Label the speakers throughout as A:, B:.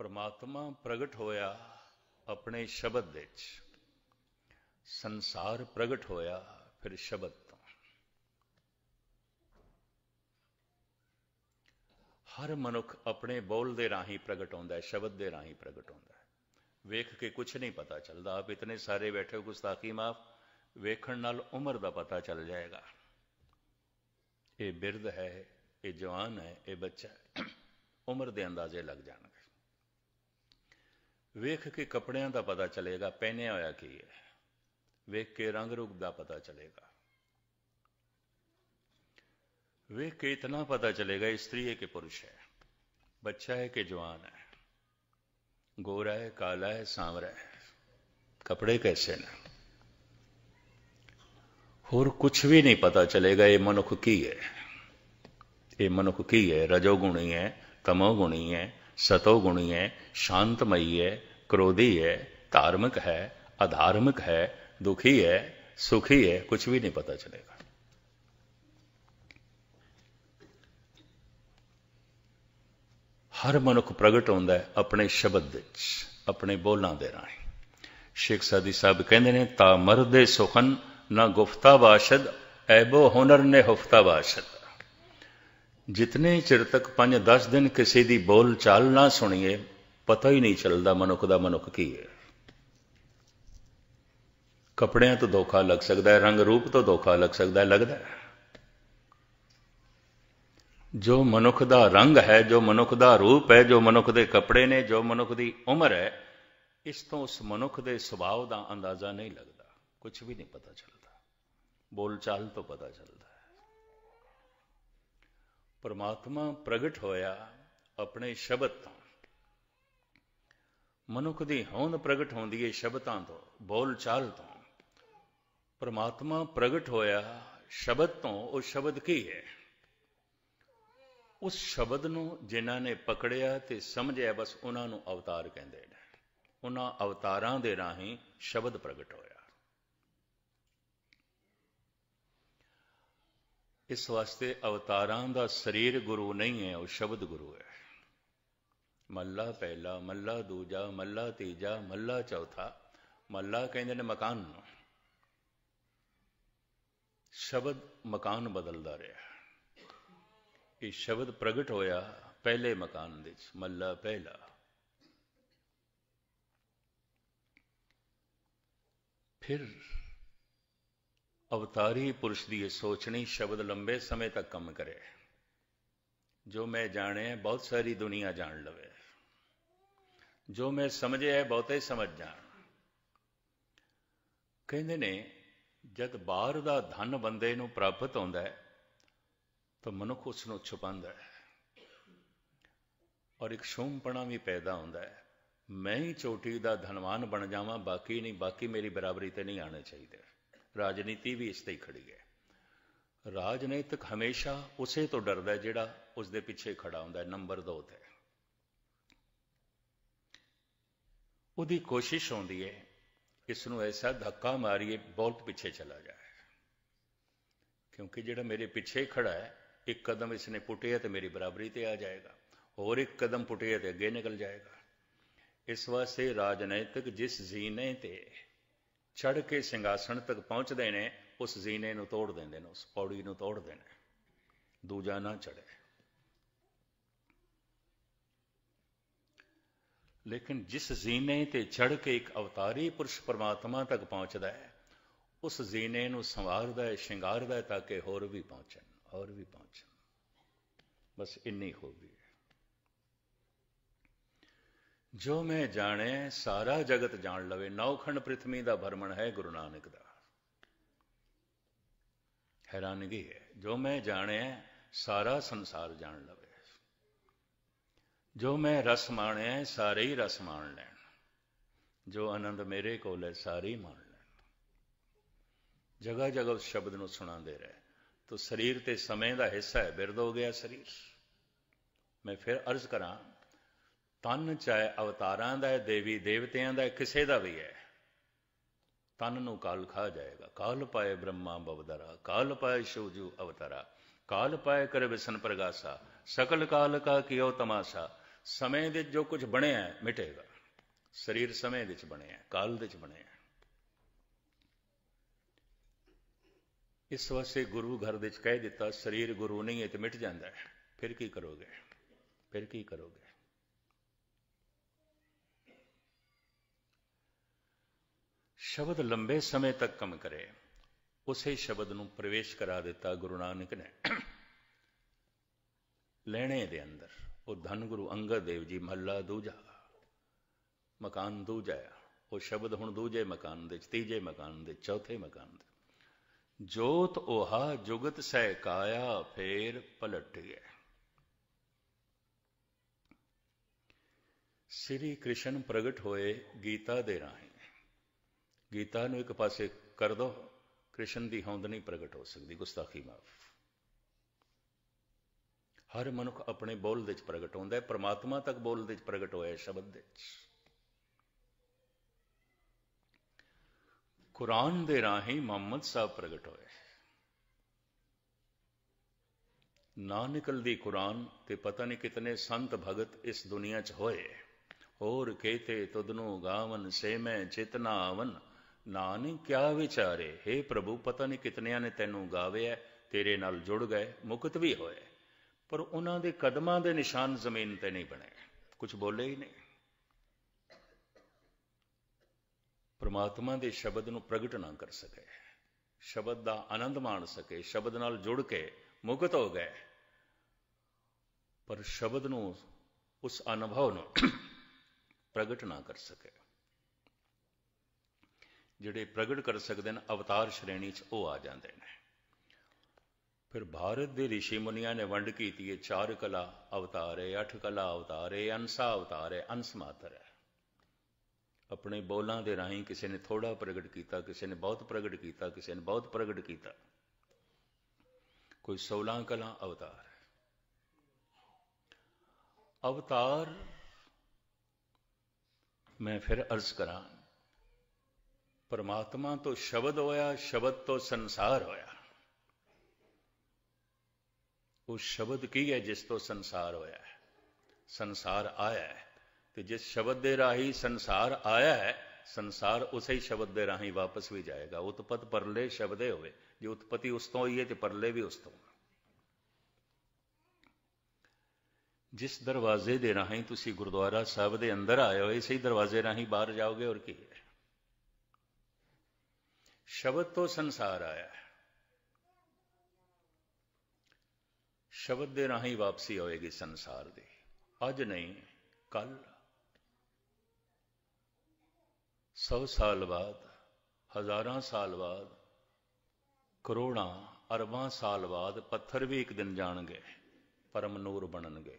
A: ਪਰਮਾਤਮਾ ਪ੍ਰਗਟ ਹੋਇਆ ਆਪਣੇ ਸ਼ਬਦ ਵਿੱਚ ਸੰਸਾਰ ਪ੍ਰਗਟ ਹੋਇਆ ਫਿਰ ਸ਼ਬਦ ਤੋਂ ਹਰ ਮਨੁੱਖ ਆਪਣੇ ਬੋਲ ਦੇ ਰਾਹੀਂ ਪ੍ਰਗਟ ਹੁੰਦਾ ਹੈ ਸ਼ਬਦ ਦੇ ਰਾਹੀਂ ਪ੍ਰਗਟ ਹੁੰਦਾ ਹੈ ਵੇਖ ਕੇ ਕੁਝ ਨਹੀਂ ਪਤਾ ਚੱਲਦਾ ਆਪ ਇਤਨੇ ਸਾਰੇ ਬੈਠੇ ਹੋ ਗੁਸਤਾਖੀ ਮਾਫ ਵੇਖਣ ਨਾਲ ਉਮਰ ਦਾ ਪਤਾ ਚੱਲ ਜਾਏਗਾ ਇਹ ਬਿਰਧ ਹੈ ਇਹ ਜਵਾਨ ਹੈ ਇਹ ਬੱਚਾ ਹੈ ਉਮਰ ਦੇ ਅੰਦਾਜ਼ੇ ਲੱਗ ਜਾਣਗੇ वेख के कपड़िया का पता चलेगा पहने होया की है वेख के रंग रूप का पता चलेगा वेख के इतना पता चलेगा स्त्री है कि पुरुष है बच्चा है कि जवान है गोरा है काला है सांवरा है कपड़े कैसे न और कुछ भी नहीं पता चलेगा ये मनुख की है ये मनुख की है रजोगुणी है तमोगुणी है सतोगुणी है शांतमयी है क्रोधी है धार्मिक है अधार्मिक है दुखी है सुखी है कुछ भी नहीं पता चलेगा ਹਰ ਮਨੁੱਖ ਪ੍ਰਗਟ ਹੁੰਦਾ ਹੈ ਆਪਣੇ ਸ਼ਬਦ ਵਿੱਚ ਆਪਣੇ ਬੋਲਾਂ ਦੇ ਰਾਹੀਂ ਸ਼ੇਖ ਸਾਦੀ ਸਾਹਿਬ ਕਹਿੰਦੇ ਨੇ ਤਾ ਮਰਦੇ ਸੁਖਨ ਨਾ ਗੁਫਤਾ ਬਾਸ਼ਦ ਐਬੋ ਹੁਨਰ ਨੇ ਹੁਫਤਾ ਬਾਸ਼ਦ ਜਿਤਨੇ ਚਿਰ ਤੱਕ 5-10 ਦਿਨ ਕਿਸੇ ਦੀ ਬੋਲ ਚਾਲ ਨਾ ਸੁਣੀਏ ਪਤਾ ਹੀ ਨਹੀਂ ਚੱਲਦਾ ਮਨੁੱਖ ਦਾ ਮਨੁੱਖ ਕੀ ਹੈ ਕਪੜਿਆਂ ਤੋਂ ਧੋਖਾ ਲੱਗ ਸਕਦਾ ਹੈ ਰੰਗ ਰੂਪ ਤੋਂ ਧੋਖਾ ਲੱਗ ਸਕਦਾ ਹੈ ਲੱਗਦਾ ਜੋ ਮਨੁੱਖ ਦਾ ਰੰਗ ਹੈ ਜੋ ਮਨੁੱਖ ਦਾ ਰੂਪ ਹੈ ਜੋ ਮਨੁੱਖ ਦੇ ਕਪੜੇ ਨੇ ਜੋ ਮਨੁੱਖ ਦੀ ਉਮਰ ਹੈ ਇਸ ਤੋਂ ਉਸ ਮਨੁੱਖ ਦੇ ਸੁਭਾਅ ਦਾ ਅੰਦਾਜ਼ਾ ਨਹੀਂ ਲੱਗਦਾ ਕੁਝ ਵੀ ਨਹੀਂ ਪਤਾ ਚੱਲਦਾ ਬੋਲ ਚਾਲ ਤੋਂ ਪਤਾ ਚੱਲਦਾ ਪਰਮਾਤਮਾ ਪ੍ਰਗਟ ਹੋਇਆ ਆਪਣੇ ਸ਼ਬਦ ਤੋਂ ਮਨੁੱਖ ਦੀ ਹੋਂਦ ਪ੍ਰਗਟ ਹੁੰਦੀ ਹੈ ਸ਼ਬਦਾਂ ਤੋਂ ਬੋਲ ਚਾਲ ਤੋਂ ਪਰਮਾਤਮਾ ਪ੍ਰਗਟ ਹੋਇਆ ਸ਼ਬਦ ਤੋਂ ਉਹ ਸ਼ਬਦ ਕੀ ਹੈ ਉਸ ਸ਼ਬਦ ਨੂੰ ਜਿਨ੍ਹਾਂ ਨੇ ਪਕੜਿਆ ਤੇ ਸਮਝਿਆ ਬਸ ਉਹਨਾਂ ਨੂੰ ਅਵਤਾਰ ਕਹਿੰਦੇ ਨੇ ਉਹਨਾਂ ਅਵਤਾਰਾਂ ਦੇ ਰਾਹੀਂ ਸ਼ਬਦ ਪ੍ਰਗਟ ਹੋਇਆ ਇਸ ਵਾਸਤੇ ਅਵਤਾਰਾਂ ਦਾ ਸਰੀਰ ਗੁਰੂ ਨਹੀਂ ਹੈ ਉਹ ਸ਼ਬਦ ਗੁਰੂ ਹੈ ਮੱਲਾ ਪਹਿਲਾ ਮੱਲਾ ਦੂਜਾ ਮੱਲਾ ਤੀਜਾ ਮੱਲਾ ਚੌਥਾ ਮੱਲਾ ਕਹਿੰਦੇ ਨੇ ਮਕਾਨ ਨੂੰ ਸ਼ਬਦ ਮਕਾਨ ਬਦਲਦਾ ਰਿਹਾ ਇਹ ਸ਼ਬਦ ਪ੍ਰਗਟ ਹੋਇਆ ਪਹਿਲੇ ਮਕਾਨ ਦੇ ਵਿੱਚ ਮੱਲਾ ਪਹਿਲਾ ਫਿਰ ਅਵਤਾਰੀ ਪੁਰਸ਼ ਦੀ ਇਹ ਸੋਚਣੀ ਸ਼ਬਦ ਲੰਬੇ ਸਮੇਂ ਤੱਕ ਕੰਮ ਕਰੇ ਜੋ ਮੈਂ ਜਾਣਿਆ ਬਹੁਤ ਸਾਰੀ ਦੁਨੀਆ ਜਾਣ ਲਵੇ ਜੋ ਮੈਂ ਸਮਝਿਆ ਬਹੁਤੇ ਸਮਝ ਜਾਣ ਕਹਿੰਦੇ ਨੇ ਜਦ ਬਾਹਰ ਦਾ ਧਨ ਬੰਦੇ ਨੂੰ ਪ੍ਰਾਪਤ ਹੁੰਦਾ ਹੈ ਤਾਂ ਮਨੁੱਖ ਉਸ ਨੂੰ ਛੁਪਾਉਂਦਾ ਹੈ ਔਰ ਇੱਕ ਸ਼ੋਮਪਣਾ ਵੀ ਪੈਦਾ ਹੁੰਦਾ ਹੈ ਮੈਂ ਹੀ ਚੋਟੀ ਦਾ ਧਨਵਾਨ ਬਣ ਜਾਵਾਂ ਬਾਕੀ ਨਹੀਂ ਬਾਕੀ ਮੇਰੀ ਬਰਾਬਰੀ ਤੇ ਨਹੀਂ ਆਣੇ ਚਾਹੀਦਾ ਰਾਜਨੀਤੀ ਵੀ ਇਸ ਤੇ ਹੀ ਖੜੀ ਹੈ ਰਾਜਨੀਤਿਕ ਹਮੇਸ਼ਾ ਉਸੇ ਤੋਂ ਡਰਦਾ ਜਿਹੜਾ ਉਸ ਦੇ ਪਿੱਛੇ ਖੜਾ ਹੁੰਦਾ ਹੈ ਨੰਬਰ 2 ਤੇ ਉਹਦੀ ਕੋਸ਼ਿਸ਼ ਹੁੰਦੀ ਹੈ ਇਸ ਨੂੰ ਐਸਾ ਧੱਕਾ ਮਾਰੀਏ ਬਹੁਤ ਪਿੱਛੇ ਚਲਾ ਜਾਏ ਕਿਉਂਕਿ ਜਿਹੜਾ ਮੇਰੇ ਪਿੱਛੇ ਖੜਾ ਹੈ ਇੱਕ ਕਦਮ ਇਸ ਨੇ ਪੁੱਟਿਆ ਤੇ ਮੇਰੀ ਬਰਾਬਰੀ ਤੇ ਆ ਜਾਏਗਾ ਹੋਰ ਇੱਕ ਕਦਮ ਪੁੱਟਿਆ ਤੇ ਅੱਗੇ ਨਿਕਲ ਜਾਏਗਾ ਇਸ ਵਾਸਤੇ ਰਾਜਨੀਤਿਕ ਜਿਸ ਜ਼ੀਨੇ ਤੇ ਛੜ ਕੇ ਸਿੰਘਾਸਣ ਤੱਕ ਪਹੁੰਚਦੇ ਨੇ ਉਸ ਜ਼ੀਨੇ ਨੂੰ ਤੋੜ ਦਿੰਦੇ ਨੇ ਉਸ ਪੌੜੀ ਨੂੰ ਤੋੜ ਦਿੰਦੇ ਨੇ ਦੂਜਾ ਨਾ ਚੜੇ ਲੇਕਿਨ ਜਿਸ ਜ਼ੀਨੇ ਤੇ ਛੜ ਕੇ ਇੱਕ ਅਵਤਾਰੀ ਪੁਰਸ਼ ਪਰਮਾਤਮਾ ਤੱਕ ਪਹੁੰਚਦਾ ਹੈ ਉਸ ਜ਼ੀਨੇ ਨੂੰ ਸੰਵਾਰਦਾ ਹੈ ਸ਼ਿੰਗਾਰਦਾ ਹੈ ਤਾਂ ਕਿ ਹੋਰ ਵੀ ਪਹੁੰਚਣ ਹੋਰ ਵੀ ਪਹੁੰਚਣ ਬਸ ਇੰਨੀ ਹੋ ਗਈ ਜੋ ਮੈਂ ਜਾਣੇ ਸਾਰਾ ਜਗਤ ਜਾਣ ਲਵੇ ਨੌਖੰਡ ਪ੍ਰithvi ਦਾ ਭਰਮਣ ਹੈ ਗੁਰੂ ਨਾਨਕ ਦਾ ਹੈਰਾਨਗੀ ਹੈ ਜੋ ਮੈਂ ਜਾਣੇ ਸਾਰਾ ਸੰਸਾਰ ਜਾਣ ਲਵੇ ਜੋ ਮੈਂ ਰਸ ਮਾਣੇ ਸਾਰੇ ਹੀ ਰਸ ਮਾਣ ਲੈਣ ਜੋ ਆਨੰਦ ਮੇਰੇ ਕੋਲ ਹੈ ਸਾਰੇ ਹੀ ਮਾਣ ਲੈਣ ਜਗਾ ਜਗਾ ਉਸ ਸ਼ਬਦ ਨੂੰ ਸੁਣਾਉਂਦੇ ਰਹੇ ਤੋ ਸਰੀਰ ਤੇ ਸਮੇਂ ਦਾ ਹਿੱਸਾ ਹੈ ਬਿਰਦ ਹੋ ਗਿਆ ਸਰੀਰ ਮੈਂ ਫਿਰ ਅਰਜ਼ ਕਰਾਂ ਤਨ ਚਾਹੇ ਅਵਤਾਰਾਂ ਦਾ ਹੈ ਦੇਵੀ ਦੇਵਤਿਆਂ ਦਾ ਕਿਸੇ ਦਾ ਵੀ ਹੈ ਤਨ ਨੂੰ ਕਾਲ ਖਾ ਜਾਏਗਾ ਕਾਲ ਪਾਏ ਬ੍ਰਹਮਾ ਬਵਦਰਾ ਕਾਲ ਪਾਏ ਸ਼ੋਜੂ ਅਵਤਾਰਾ ਕਾਲ ਪਾਏ ਕਰੇ ਵਿਸਨ ਪ੍ਰਗਾਸਾ ਸਕਲ ਕਾਲ ਕਾ ਕਿਉ ਤਮਾਸ਼ਾ ਸਮੇਂ ਦੇ ਜੋ ਕੁਝ ਬਣਿਆ ਮਿਟੇਗਾ ਸਰੀਰ ਸਮੇਂ ਵਿੱਚ ਬਣਿਆ ਕਾਲ ਦੇ ਵਿੱਚ ਬਣਿਆ ਇਸ ਵਾਸਤੇ ਗੁਰੂ ਘਰ ਦੇ ਵਿੱਚ ਕਹਿ ਦਿੱਤਾ ਸਰੀਰ ਗੁਰੂ ਨਹੀਂ ਹੈ ਤੇ ਮਿਟ ਜਾਂਦਾ ਹੈ ਫਿਰ ਕੀ ਕਰੋਗੇ ਫਿਰ ਕੀ ਕਰੋਗੇ ਸ਼ਬਦ ਲੰਬੇ ਸਮੇਂ ਤੱਕ ਕੰਮ ਕਰੇ ਉਸੇ ਸ਼ਬਦ ਨੂੰ ਪ੍ਰਵੇਸ਼ ਕਰਾ ਦਿੱਤਾ ਗੁਰੂ ਨਾਨਕ ਨੇ ਲੈਣੇ ਦੇ ਅੰਦਰ ਉਹ ਧੰਨ ਗੁਰੂ ਅੰਗਦ ਦੇਵ ਜੀ ਮਹੱਲਾ ਦੂਜਾ ਮਕਾਨ ਦੂਜਾ ਉਹ ਸ਼ਬਦ ਹੁਣ ਦੂਜੇ ਮਕਾਨ ਦੇ ਤੀਜੇ ਮਕਾਨ ਦੇ ਚੌਥੇ ਮਕਾਨ ਦੇ ਜੋਤ ਉਹਾ ਜੁਗਤ ਸਹਿ ਕਾਇਆ ਫੇਰ ਪਲਟ ਗਿਆ ਸ੍ਰੀ ਕ੍ਰਿਸ਼ਨ ਪ੍ਰਗਟ ਹੋਏ ਗੀਤਾ ਦੇ ਰਾਹੀਂ ਗੀਤਾ ਨੂੰ ਇੱਕ ਪਾਸੇ ਕਰ ਦੋ ਕ੍ਰਿਸ਼ਨ ਦੀ ਹੋਂਦ ਨਹੀਂ ਪ੍ਰਗਟ ਹੋ ਸਕਦੀ ਗੁਸਤਾਖੀ ਮਾਫ ਹਰ ਮਨੁੱਖ ਆਪਣੇ ਬੋਲ ਦੇ ਵਿੱਚ ਪ੍ਰਗਟ ਹੁੰਦਾ ਹੈ ਪ੍ਰਮਾਤਮਾ ਤੱਕ ਬੋਲ ਦੇ ਵਿੱਚ ਪ੍ਰਗਟ ਹੋਇਆ ਸ਼ਬਦ ਦੇ ਵਿੱਚ ਕੁਰਾਨ ਦੇ ਰਾਹੀਂ ਮੁਹੰਮਦ ਸਾਹਿਬ ਪ੍ਰਗਟ ਹੋਏ ਨਾ ਨਿਕਲਦੀ ਕੁਰਾਨ ਤੇ ਪਤਾ ਨਹੀਂ ਕਿਤਨੇ ਸੰਤ ਭਗਤ ਇਸ ਦੁਨੀਆ 'ਚ ਹੋਏ ਹੋਰ ਕਹਤੇ ਤਦਨੂ ਗਾਵਨ ਸੇ ਮੈਂ ਚਿਤਨਾ ਨਾਨਕ ਕਿਆ ਵਿਚਾਰੇ हे ਪ੍ਰਭੂ ਪਤਾ ਨਹੀਂ ਕਿਤਨਿਆਂ ਨੇ ਤੈਨੂੰ ਗਾਵਿਆ ਤੇਰੇ ਨਾਲ ਜੁੜ ਗਏ ਮੁਕਤ ਵੀ ਹੋਏ ਪਰ ਉਹਨਾਂ ਦੇ ਕਦਮਾਂ ਦੇ ਨਿਸ਼ਾਨ ਜ਼ਮੀਨ ਤੇ ਨਹੀਂ ਬਣੇ ਕੁਝ ਬੋਲੇ ਹੀ ਨਹੀਂ ਪ੍ਰਮਾਤਮਾ ਦੇ ਸ਼ਬਦ ਨੂੰ ਪ੍ਰਗਟ ਨਾ ਕਰ ਸਕੇ ਸ਼ਬਦ ਦਾ ਆਨੰਦ ਮਾਣ ਸਕੇ ਸ਼ਬਦ ਨਾਲ ਜੁੜ ਕੇ ਮੁਕਤ ਹੋ ਗਏ ਪਰ ਸ਼ਬਦ ਨੂੰ ਉਸ ਅਨੁਭਵ ਨੂੰ ਪ੍ਰਗਟ ਨਾ ਕਰ ਸਕੇ ਜਿਹੜੇ ਪ੍ਰਗਟ ਕਰ ਸਕਦੇ ਨੇ ਅਵਤਾਰ ਸ਼੍ਰੇਣੀ 'ਚ ਉਹ ਆ ਜਾਂਦੇ ਨੇ ਫਿਰ ਭਾਰਤ ਦੇ ઋષਿ ਮੁਨੀਆਂ ਨੇ ਵੰਡ ਕੀਤੀ ਹੈ ਚਾਰ ਕਲਾ ਅਵਤਾਰ ਅੱਠ ਕਲਾ ਅਵਤਾਰ ਹੈ ਅੰਸਾ ਅਵਤਾਰ ਹੈ ਅੰਸ ਮਾਤਰ ਹੈ ਆਪਣੇ ਬੋਲਾਂ ਦੇ ਰਾਹੀਂ ਕਿਸੇ ਨੇ ਥੋੜਾ ਪ੍ਰਗਟ ਕੀਤਾ ਕਿਸੇ ਨੇ ਬਹੁਤ ਪ੍ਰਗਟ ਕੀਤਾ ਕਿਸੇ ਨੇ ਬਹੁਤ ਪ੍ਰਗਟ ਕੀਤਾ ਕੋਈ 16 ਕਲਾ ਅਵਤਾਰ ਹੈ ਅਵਤਾਰ ਮੈਂ ਫਿਰ ਅਰਜ਼ ਕਰਾਂ ਪਰਮਾਤਮਾ ਤੋਂ ਸ਼ਬਦ ਹੋਇਆ ਸ਼ਬਦ ਤੋਂ ਸੰਸਾਰ ਹੋਇਆ ਉਹ ਸ਼ਬਦ ਕੀ ਹੈ ਜਿਸ ਤੋਂ ਸੰਸਾਰ ਹੋਇਆ ਹੈ ਸੰਸਾਰ ਆਇਆ ਹੈ ਤੇ ਜਿਸ ਸ਼ਬਦ ਦੇ ਰਾਹੀਂ ਸੰਸਾਰ ਆਇਆ ਹੈ ਸੰਸਾਰ ਉਸੇ ਹੀ ਸ਼ਬਦ ਦੇ ਰਾਹੀਂ ਵਾਪਸ ਵੀ ਜਾਏਗਾ ਉਤਪਤ ਪਰਲੇ ਸ਼ਬਦੇ ਹੋਵੇ ਜੇ ਉਤਪਤੀ ਉਸ ਤੋਂ ਹੀ ਹੈ ਤੇ ਪਰਲੇ ਵੀ ਉਸ ਤੋਂ ਜਿਸ ਦਰਵਾਜ਼ੇ ਦੇ ਰਾਹੀਂ ਤੁਸੀਂ ਗੁਰਦੁਆਰਾ ਸਾਹਿਬ ਦੇ ਅੰਦਰ ਆਏ ਹੋ ਇਸੇ ਹੀ ਦਰਵਾਜ਼ੇ ਰਾਹੀਂ ਬਾਹਰ ਜਾਓਗੇ ਔਰ ਕੀ ਸ਼ਬਦ ਤੋਂ ਸੰਸਾਰ ਆਇਆ ਹੈ ਸ਼ਬਦ ਦੇ ਰਾਹੀਂ ਵਾਪਸੀ ਹੋਏਗੀ ਸੰਸਾਰ ਦੀ ਅੱਜ ਨਹੀਂ ਕੱਲ 100 ਸਾਲ ਬਾਅਦ ਹਜ਼ਾਰਾਂ ਸਾਲ ਬਾਅਦ ਕਰੋੜਾਂ ਅਰਬਾਂ ਸਾਲ ਬਾਅਦ ਪੱਥਰ ਵੀ ਇੱਕ ਦਿਨ ਜਾਣਗੇ ਪਰਮ ਨੂਰ ਬਣਨਗੇ